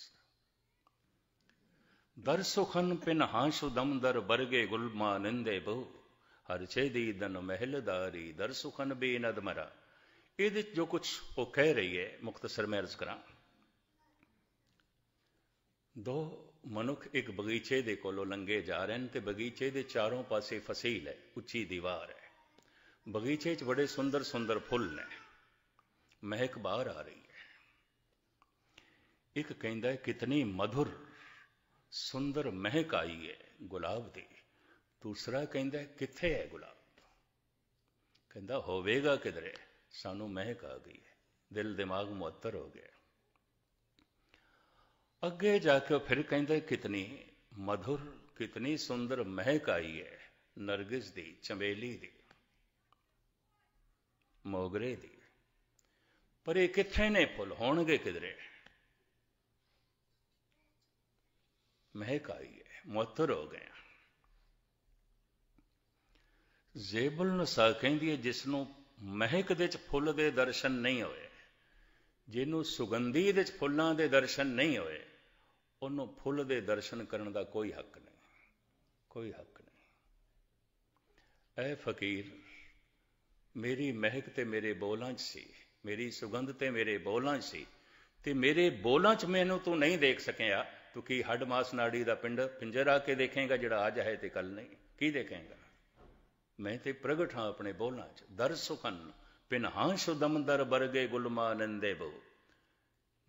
A: ਦਰ ਸੁਖਨ ਪਿਨਹਾ ਸੁਦਮ ਦਰ ਵਰਗੇ ਗੁਲ ਮਾਨੰਦੇ ਬਹੁ ਹਰ ਛੇ ਦੀ ਦਨ ਮਹਿਲਦਾਰੀ ਦਰ ਸੁਖਨ ਬੇਨਦ ਮਰਾ ਇਹਦੇ ਜੋ ਕੁਛ ਉਹ ਕਹਿ ਰਹੀ ਹੈ ਮੁਖਤਸਰ ਮੈਂ ਅਰਜ਼ ਕਰਾਂ ਦੋ ਮਨੁੱਖ ਇੱਕ ਬਗੀਚੇ ਦੇ ਕੋਲੋਂ ਲੰਘੇ ਜਾ ਰਹੇ ਨੇ ਤੇ ਬਗੀਚੇ ਦੇ ਚਾਰੋਂ ਪਾਸੇ ਫਸੀਲ ਹੈ ਉੱਚੀ ਦੀਵਾਰ ਹੈ ਬਗੀਚੇ 'ਚ ਬੜੇ ਸੁੰਦਰ ਸੁੰਦਰ ਫੁੱਲ ਨੇ ਮਹਿਕ ਬਾਹਰ ਆ ਰਹੀ ਹੈ ਇੱਕ ਕਹਿੰਦਾ ਹੈ ਕਿਤਨੀ ਮధుਰ ਸੁੰਦਰ ਮਹਿਕ ਆਈ ਹੈ ਗੁਲਾਬ ਦੀ ਦੂਸਰਾ ਕਹਿੰਦਾ ਕਿੱਥੇ ਹੈ ਗੁਲਾਬ ਕਹਿੰਦਾ ਹੋਵੇਗਾ ਕਿਧਰੇ ਸਾਨੂੰ ਮਹਿਕ ਆ ਗਈ ਹੈ ਦਿਲ ਦਿਮਾਗ ਮੁਅੱਤਰ ਹੋ ਗਿਆ ਅੱਗੇ ਜਾ ਕੇ ਫਿਰ ਕਹਿੰਦਾ ਕਿਤਨੀ ਮధుਰ ਕਿਤਨੀ ਸੁੰਦਰ ਮਹਿਕ ਆਈ ਹੈ ਨਰਗਿਸ ਦੀ ਚਮੇਲੀ ਦੀ ਮੋਗਰੇ ਦੀ ਪਰ ਇਹ ਕਿੱਥੇ ਨੇ ਫੁੱਲ ਹੋਣਗੇ ਕਿਧਰੇ ਮਹਿਕ ਆਈ ਹੈ ਮੁਅੱਤਰ ਹੋ ਗਏ ਜ਼ੇਬਲ ਸਾ ਕਹਿੰਦੀ ਹੈ ਜਿਸ ਨੂੰ ਮਹਿਕ ਦੇ ਚ ਫੁੱਲ ਦੇ ਦਰਸ਼ਨ ਨਹੀਂ ਹੋਏ ਜਿਹਨੂੰ ਸੁਗੰਧੀ ਦੇ ਚ ਫੁੱਲਾਂ ਦੇ ਦਰਸ਼ਨ ਨਹੀਂ ਹੋਏ ਉਹਨੂੰ ਫੁੱਲ ਦੇ ਦਰਸ਼ਨ ਕਰਨ ਦਾ ਕੋਈ ਹੱਕ ਨਹੀਂ ਕੋਈ ਹੱਕ ਨਹੀਂ ਐ ਫਕੀਰ ਮੇਰੀ ਮਹਿਕ ਤੇ ਮੇਰੇ ਬੋਲਾਂ 'ਚ ਸੀ ਮੇਰੀ ਸੁਗੰਧ ਤੇ ਮੇਰੇ ਬੋਲਾਂ 'ਚ ਸੀ ਤੇ ਮੇਰੇ ਬੋਲਾਂ 'ਚ ਮੈਨੂੰ ਤੂੰ ਨਹੀਂ ਦੇਖ ਸਕਿਆ ਤੂੰ ਕੀ ਹੱਡ ਮਾਸ ਨਾੜੀ ਦਾ ਪਿੰਡ ਪਿੰਜਰ ਆ ਕੇ ਦੇਖੇਗਾ ਜਿਹੜਾ ਅੱਜ ਹੈ ਤੇ ਕੱਲ ਨਹੀਂ ਕੀ ਦੇਖੇਗਾ ਮੈਂ ਤੇ ਪ੍ਰਗਟ ਹਾਂ ਆਪਣੇ ਬੋਲਾਂ 'ਚ ਦਰ ਸੁਖਨ ਪਿਨਹਾਂ ਸੁਦਮਦਰ ਵਰਗੇ ਬਰਗੇ ਗੁਲਮਾਨੰਦੇ ਬੋ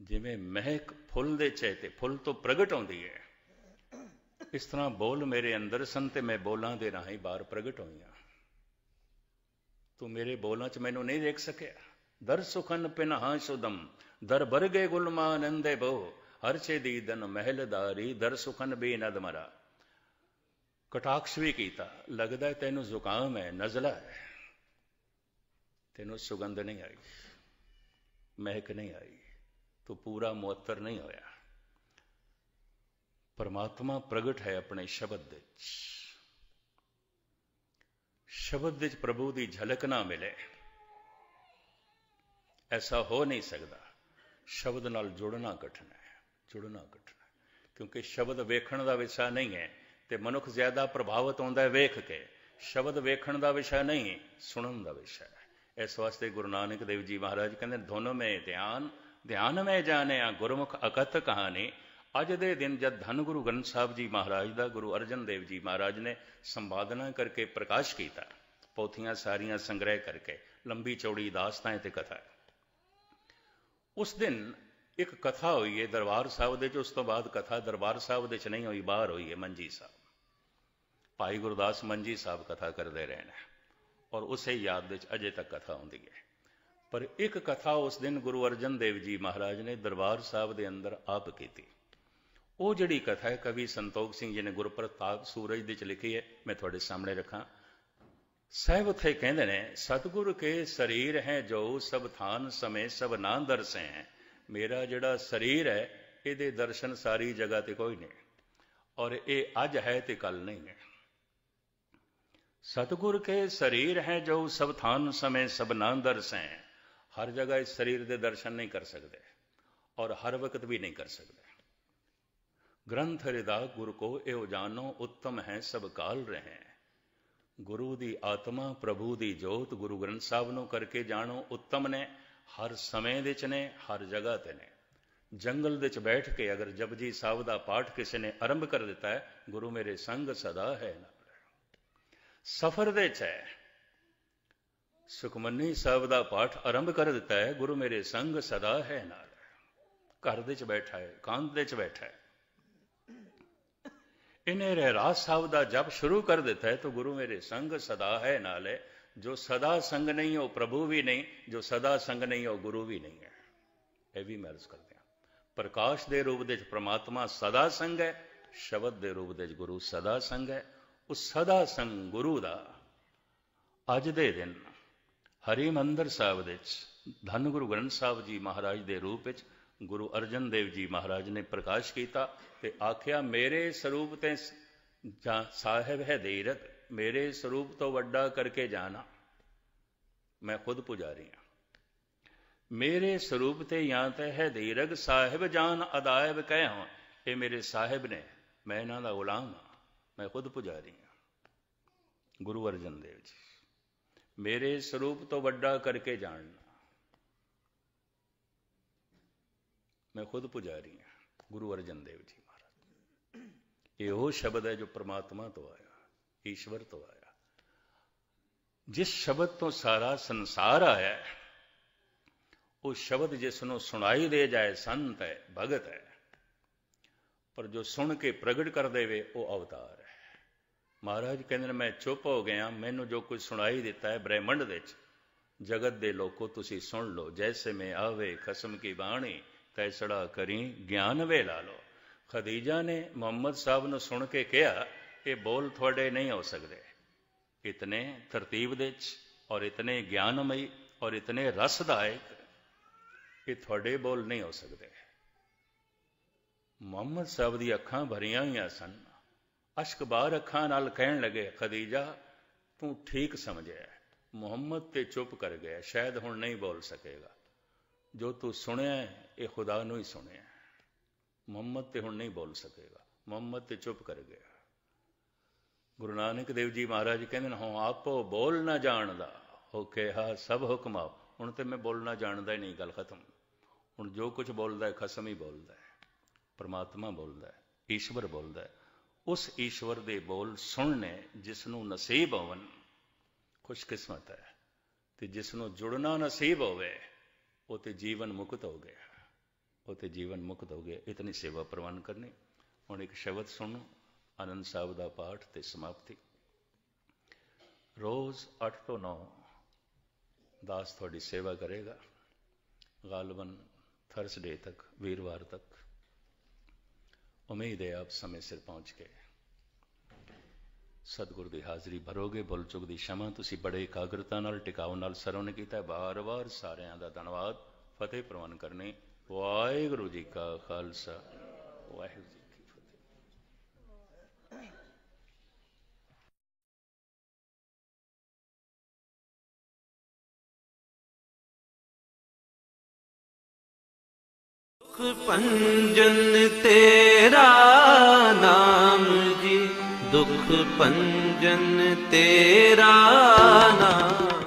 A: ਜਿਵੇਂ ਮਹਿਕ ਫੁੱਲ ਦੇ ਚਹਤੇ ਫੁੱਲ ਤੋਂ ਪ੍ਰਗਟ ਆਉਂਦੀ ਹੈ ਇਸ ਤਰ੍ਹਾਂ ਬੋਲ ਮੇਰੇ ਅੰਦਰ ਸੰ ਤੇ ਮੈਂ ਬੋਲਾਂ ਦੇ ਰਾਹੀਂ ਬਾਹਰ ਪ੍ਰਗਟ ਹੋਈਆਂ ਤੂੰ ਮੇਰੇ ਬੋਲਾਂ 'ਚ ਮੈਨੂੰ ਨਹੀਂ ਦੇਖ ਸਕਿਆ ਦਰ ਸੁਖਨ ਪਿਨਹਾ ਸੁਦਮ ਦਰ ਬਰਗੇ ਗੁਲਮਾਨੰਦੇ ਬੋ ਹਰ ਛੇ ਦੀਦਨ ਮਹਿਲਦਾਰੀ ਦਰ ਸੁਖਨ ਬੇਨਦ ਮਰਾ ਕਟਾਕਸ਼ ਵੀ ਕੀਤਾ ਲੱਗਦਾ ਤੈਨੂੰ ਜ਼ੁਕਾਮ ਹੈ ਨਜ਼ਲਾ ਹੈ ਤੈਨੂੰ ਸੁਗੰਧ ਨਹੀਂ ਆਈ ਮਹਿਕ ਨਹੀਂ ਆਈ ਤੋ ਪੂਰਾ ਮੁਅੱਤਰ ਨਹੀਂ ਹੋਇਆ ਪਰਮਾਤਮਾ ਪ੍ਰਗਟ ਹੈ ਆਪਣੇ ਸ਼ਬਦ ਵਿੱਚ ਸ਼ਬਦ ਵਿੱਚ ਪ੍ਰਭੂ ਦੀ ਝਲਕ ਨਾ ਮਿਲੇ ਐਸਾ ਹੋ ਨਹੀਂ ਸਕਦਾ ਸ਼ਬਦ ਨਾਲ ਜੁੜਨਾ ਕਠਿਨ ਹੈ ਜੁੜਨਾ ਕਠਿਨ ਹੈ ਕਿਉਂਕਿ ਸ਼ਬਦ ਵੇਖਣ ਦਾ ਵਿਸ਼ਾ ਨਹੀਂ ਹੈ ਤੇ ਮਨੁੱਖ ਜ਼ਿਆਦਾ ਪ੍ਰਭਾਵਿਤ ਹੁੰਦਾ ਹੈ ਵੇਖ ਕੇ ਸ਼ਬਦ ਵੇਖਣ ਦਾ ਵਿਸ਼ਾ ਨਹੀਂ ਸੁਣਨ ਦਾ ਵਿਸ਼ਾ ਹੈ ਇਸ ਵਾਸਤੇ ਗੁਰੂ ਨਾਨਕ ਦੇਵ ਜੀ ਮਹਾਰਾਜ ਕਹਿੰਦੇ ਦੋਨੋਂ ਮੇਂ ਧਿਆਨ ध्यान में जाने गुरमुख अकथ कहानी अज दे दिन जब धन गुरु ग्रंथ साहब जी महाराज का गुरु अर्जन देव जी महाराज ने संवादना करके प्रकाश किया पोथियां सारिया संग्रह करके लंबी चौड़ी दासताएं कथा उस दिन एक कथा हुई है दरबार साहब के उस तो बाद कथा दरबार साहब नहीं हुई बहार हुई है मंजी साहब भाई गुरुदास मंजी साहब कथा करते रहे और उस याद अजे तक कथा होंगी है ਪਰ ਇੱਕ ਕਥਾ ਉਸ ਦਿਨ ਗੁਰੂ ਅਰਜਨ ਦੇਵ ਜੀ ਮਹਾਰਾਜ ਨੇ ਦਰਬਾਰ ਸਾਹਿਬ ਦੇ ਅੰਦਰ ਆਪ ਕੀਤੀ ਉਹ ਜਿਹੜੀ ਕਥਾ ਹੈ ਕਵੀ ਸੰਤੋਖ ਸਿੰਘ ਜੀ ਨੇ ਗੁਰਪ੍ਰਤਾਪ ਸੂਰਜ ਦੇ ਚ ਲਿਖੀ ਹੈ ਮੈਂ ਤੁਹਾਡੇ ਸਾਹਮਣੇ ਰੱਖਾਂ ਸਹਿਬ ਉਥੇ ਕਹਿੰਦੇ ਨੇ ਸਤਗੁਰ ਕੇ ਸਰੀਰ ਹੈ ਜੋ ਸਭ ਥਾਨ ਸਮੇ ਸਭ ਨਾਂ ਹੈ ਮੇਰਾ ਜਿਹੜਾ ਸਰੀਰ ਹੈ ਇਹਦੇ ਦਰਸ਼ਨ ਸਾਰੀ ਜਗ੍ਹਾ ਤੇ ਕੋਈ ਨਹੀਂ ਔਰ ਇਹ ਅੱਜ ਹੈ ਤੇ ਕੱਲ ਨਹੀਂ ਹੈ ਸਤਗੁਰ ਕੇ ਸਰੀਰ ਹੈ ਜੋ ਸਭ ਥਾਨ ਸਮੇ ਸਭ ਨਾਂ ਹੈ ਹਰ ਜਗ੍ਹਾ ਇਸ ਸਰੀਰ ਦੇ ਦਰਸ਼ਨ ਨਹੀਂ ਕਰ ਸਕਦੇ ਔਰ ਹਰ ਵਕਤ ਵੀ ਨਹੀਂ ਕਰ ਸਕਦੇ ਗ੍ਰੰਥ ਰਿਦਾ ਗੁਰ ਕੋ ਇਹੋ ਜਾਣੋ ਉੱਤਮ ਹੈ ਸਭ ਕਾਲ ਰਹੇ ਗੁਰੂ ਦੀ ਆਤਮਾ ਪ੍ਰਭੂ ਦੀ ਜੋਤ ਗੁਰੂ ਗ੍ਰੰਥ ਸਾਹਿਬ ਨੂੰ ਕਰਕੇ ਜਾਣੋ ਉੱਤਮ ਨੇ ਹਰ ਸਮੇਂ ਦੇ ਚ ਨੇ ਹਰ ਜਗ੍ਹਾ ਤੇ ਨੇ ਜੰਗਲ ਦੇ ਚ ਬੈਠ ਕੇ ਅਗਰ ਜਪਜੀ ਸਾਹਿਬ ਦਾ ਪਾਠ ਕਿਸੇ ਨੇ ਆਰੰਭ ਕਰ ਦਿੱਤਾ ਹੈ ਗੁਰੂ ਮੇਰੇ ਸੰਗ ਸਦਾ ਹੈ ਨਾ ਸਫਰ ਦੇ ਚ ਹੈ ਸੁਖਮਨੀ ਸਾਹਿਬ ਦਾ ਪਾਠ ਆਰੰਭ ਕਰ ਦਿੱਤਾ ਹੈ ਗੁਰੂ ਮੇਰੇ ਸੰਗ ਸਦਾ ਹੈ ਨਾਲ ਘਰ ਦੇ ਚ ਬੈਠਾ ਹੈ ਕਾਂਦ ਦੇ ਚ ਬੈਠਾ ਹੈ ਇਹਨੇ ਰਾਜ ਸਾਹਿਬ ਦਾ ਜਪ ਸ਼ੁਰੂ ਕਰ ਦਿੱਤਾ ਹੈ ਤਾਂ ਗੁਰੂ ਮੇਰੇ ਸੰਗ ਸਦਾ ਹੈ ਨਾਲ ਹੈ ਜੋ ਸਦਾ ਸੰਗ ਨਹੀਂ ਉਹ ਪ੍ਰਭੂ ਵੀ ਨਹੀਂ ਜੋ ਸਦਾ ਸੰਗ ਨਹੀਂ ਉਹ ਗੁਰੂ ਵੀ ਨਹੀਂ ਹੈ ਇਹ ਵੀ ਮਹਿਰਜ ਕਰਦੇ ਆ ਪ੍ਰਕਾਸ਼ ਦੇ ਰੂਪ ਦੇ ਵਿੱਚ ਪ੍ਰਮਾਤਮਾ ਸਦਾ ਸੰਗ ਹੈ ਸ਼ਬਦ ਦੇ ਰੂਪ ਦੇ ਵਿੱਚ ਗੁਰੂ ਸਦਾ ਸੰਗ ਹੈ ਉਹ ਸਦਾ ਸੰਗ ਗੁਰੂ ਦਾ ਅੱਜ ਦੇ ਦਿਨ ਹਰੀ ਮੰਦਰ ਸਾਹਿਬ ਦੇ ਵਿੱਚ ਧੰਨ ਗੁਰੂ ਗ੍ਰੰਥ ਸਾਹਿਬ ਜੀ ਮਹਾਰਾਜ ਦੇ ਰੂਪ ਵਿੱਚ ਗੁਰੂ ਅਰਜਨ ਦੇਵ ਜੀ ਮਹਾਰਾਜ ਨੇ ਪ੍ਰਕਾਸ਼ ਕੀਤਾ ਤੇ ਆਖਿਆ ਮੇਰੇ ਸਰੂਪ ਤੇ ਜਾਂ ਸਾਹਿਬ ਹੈ ਦੇਰਤ ਮੇਰੇ ਸਰੂਪ ਤੋਂ ਵੱਡਾ ਕਰਕੇ ਜਾਣਾ ਮੈਂ ਖੁਦ ਪੁਜਾਰੀ ਹਾਂ ਮੇਰੇ ਸਰੂਪ ਤੇ ਜਾਂ ਤੇ ਹੈ ਦੇਰਗ ਸਾਹਿਬ ਜਾਨ ਅਦਾਇਬ ਕਹਿ ਹਾਂ ਇਹ ਮੇਰੇ ਸਾਹਿਬ ਨੇ ਮੈਂ ਇਹਨਾਂ ਦਾ ਗੁਲਾਮ ਹਾਂ ਮੈਂ ਖੁਦ ਪੁਜਾਰੀ ਹਾਂ ਗੁਰੂ ਅਰਜਨ ਦੇਵ ਜੀ ਮੇਰੇ ਸਰੂਪ ਤੋਂ ਵੱਡਾ ਕਰਕੇ ਜਾਣਨਾ ਮੈਂ ਖੁਦ ਪੁਜਾਰੀ ਹਾਂ ਗੁਰੂ ਅਰਜਨ ਦੇਵ ਜੀ ਮਹਾਰਾਜ ਇਹ ਉਹ ਸ਼ਬਦ ਹੈ ਜੋ ਪ੍ਰਮਾਤਮਾ ਤੋਂ ਆਇਆ ਈਸ਼ਵਰ ਤੋਂ ਆਇਆ ਜਿਸ ਸ਼ਬਦ ਤੋਂ ਸਾਰਾ ਸੰਸਾਰ ਆਇਆ ਉਹ ਸ਼ਬਦ ਜਿਸ ਨੂੰ ਸੁਣਾਈ ਦੇ ਜਾਏ ਸੰਤ ਹੈ ਭਗਤ ਹੈ ਪਰ ਜੋ ਸੁਣ ਕੇ ਪ੍ਰਗਟ ਕਰ ਦੇਵੇ ਉਹ ਅਵਤਾਰ ਹੈ ਮਹਾਰਾਜ ਕਹਿੰਦੇ ਮੈਂ ਚੁੱਪ ਹੋ ਗਿਆ ਮੈਨੂੰ ਜੋ ਕੁਝ ਸੁਣਾਈ ਦਿੱਤਾ ਹੈ ਬ੍ਰਹਿਮੰਡ ਵਿੱਚ ਜਗਤ ਦੇ ਲੋਕੋ ਤੁਸੀਂ ਸੁਣ ਲਓ ਜੈਸੇ ਮੈਂ ਆਵੇ ਖਸਮ ਕੀ ਬਾਣੀ ਤੈਸੜਾ ਕਰੀ ਗਿਆਨ ਵੇ ਲਾ ਲਓ ਖਦੀਜਾ ਨੇ ਮੁਹੰਮਦ ਸਾਹਿਬ ਨੂੰ ਸੁਣ ਕੇ ਕਿਹਾ ਇਹ ਬੋਲ ਤੁਹਾਡੇ ਨਹੀਂ ਹੋ ਸਕਦੇ ਇਤਨੇ ਤਰਤੀਬ ਦੇ ਚ ਔਰ ਇਤਨੇ ਗਿਆਨਮਈ ਔਰ ਇਤਨੇ ਰਸਦਾਇਕ ਇਹ ਤੁਹਾਡੇ ਬੋਲ ਨਹੀਂ ਹੋ ਸਕਦੇ ਮੁਹੰਮਦ ਸਾਹਿਬ ਦੀ ਅੱਖਾਂ ਭਰੀਆਂ ਹੋਈਆਂ ਸਨ ਅਸ਼ਕਬਾਰ ਅੱਖਾਂ ਨਾਲ ਕਹਿਣ ਲੱਗੇ ਖਦੀਜਾ ਤੂੰ ਠੀਕ ਸਮਝਿਆ ਮੁਹੰਮਦ ਤੇ ਚੁੱਪ ਕਰ ਗਿਆ ਸ਼ਾਇਦ ਹੁਣ ਨਹੀਂ ਬੋਲ ਸਕੇਗਾ ਜੋ ਤੂੰ ਸੁਣਿਆ ਇਹ ਖੁਦਾ ਨੂੰ ਹੀ ਸੁਣਿਆ ਮੁਹੰਮਦ ਤੇ ਹੁਣ ਨਹੀਂ ਬੋਲ ਸਕੇਗਾ ਮੁਹੰਮਦ ਤੇ ਚੁੱਪ ਕਰ ਗਿਆ ਗੁਰੂ ਨਾਨਕ ਦੇਵ ਜੀ ਮਹਾਰਾਜ ਕਹਿੰਦੇ ਨੇ ਹਾਂ ਆਪੋ ਬੋਲ ਨਾ ਜਾਣਦਾ ਹੋ ਕਿਹਾ ਸਭ ਹੁਕਮ ਆਪ ਹੁਣ ਤੇ ਮੈਂ ਬੋਲਣਾ ਜਾਣਦਾ ਹੀ ਨਹੀਂ ਗੱਲ ਖਤਮ ਹੁਣ ਜੋ ਕੁਝ ਬੋਲਦਾ ਹੈ ਖਸਮ ਹੀ ਬੋਲਦਾ ਹੈ ਪਰਮਾਤਮਾ ਬੋਲਦਾ ਹੈ ਈਸ਼ਵਰ ਬੋਲਦਾ ਹੈ ਉਸ ਈਸ਼ਵਰ ਦੇ ਬੋਲ ਸੁਣਨੇ ਜਿਸ ਨੂੰ ਨਸੀਬ ਹੋਵਨ ਖੁਸ਼ਕਿਸਮਤ ਹੈ ਤੇ ਜਿਸ ਨੂੰ ਜੁੜਨਾ ਨਸੀਬ ਹੋਵੇ ਉਹ ਤੇ ਜੀਵਨ ਮੁਕਤ ਹੋ ਗਿਆ ਉਹ ਤੇ ਜੀਵਨ ਮੁਕਤ ਹੋ ਗਿਆ ਇਤਨੀ ਸੇਵਾ ਪ੍ਰਵਾਨ ਕਰਨੀ ਹੁਣ ਇੱਕ ਸ਼ਬਦ ਸੁਣੋ ਆਨੰਦ ਸਾਹਿਬ ਦਾ ਪਾਠ ਤੇ ਸਮਾਪਤੀ ਰੋਜ਼ 8 ਤੋਂ 9 ਦਾਸ ਤੁਹਾਡੀ ਸੇਵਾ ਕਰੇਗਾ ਗਾਲਬਨ ਥਰਸਡੇ ਤੱਕ ਵੀਰਵਾਰ ਤੱਕ उम्मीद है ਆਪ समय ਸਿਰ ਪਹੁੰਚ ਗਏ ਸਤਿਗੁਰ ਦੀ ਹਾਜ਼ਰੀ ਭਰੋਗੇ ਬਲਚੁਕ ਦੀ ਸ਼ਮਾ ਤੁਸੀਂ ਬੜੇ ਇਕਾਗਰਤਾ ਨਾਲ ਟਿਕਾਉ ਨਾਲ ਸਰਵਣ ਕੀਤਾ ਬਾਰ-ਬਾਰ ਸਾਰਿਆਂ ਦਾ ਧੰਨਵਾਦ ਫਤਿਹ ਪ੍ਰਵਾਨ ਕਰਨੇ ਵਾਹਿਗੁਰੂ ਜੀ ਕਾ ਖਾਲਸਾ ਵਾਹਿਗੁਰੂ ਜੀ ਕੀ ਫਤਿਹ ਪੰਜਨ ਤੇ ਤੇਰਾ ਨਾਮ ਜੀ ਦੁਖ ਪੰਜਨ ਤੇਰਾ ਨਾਮ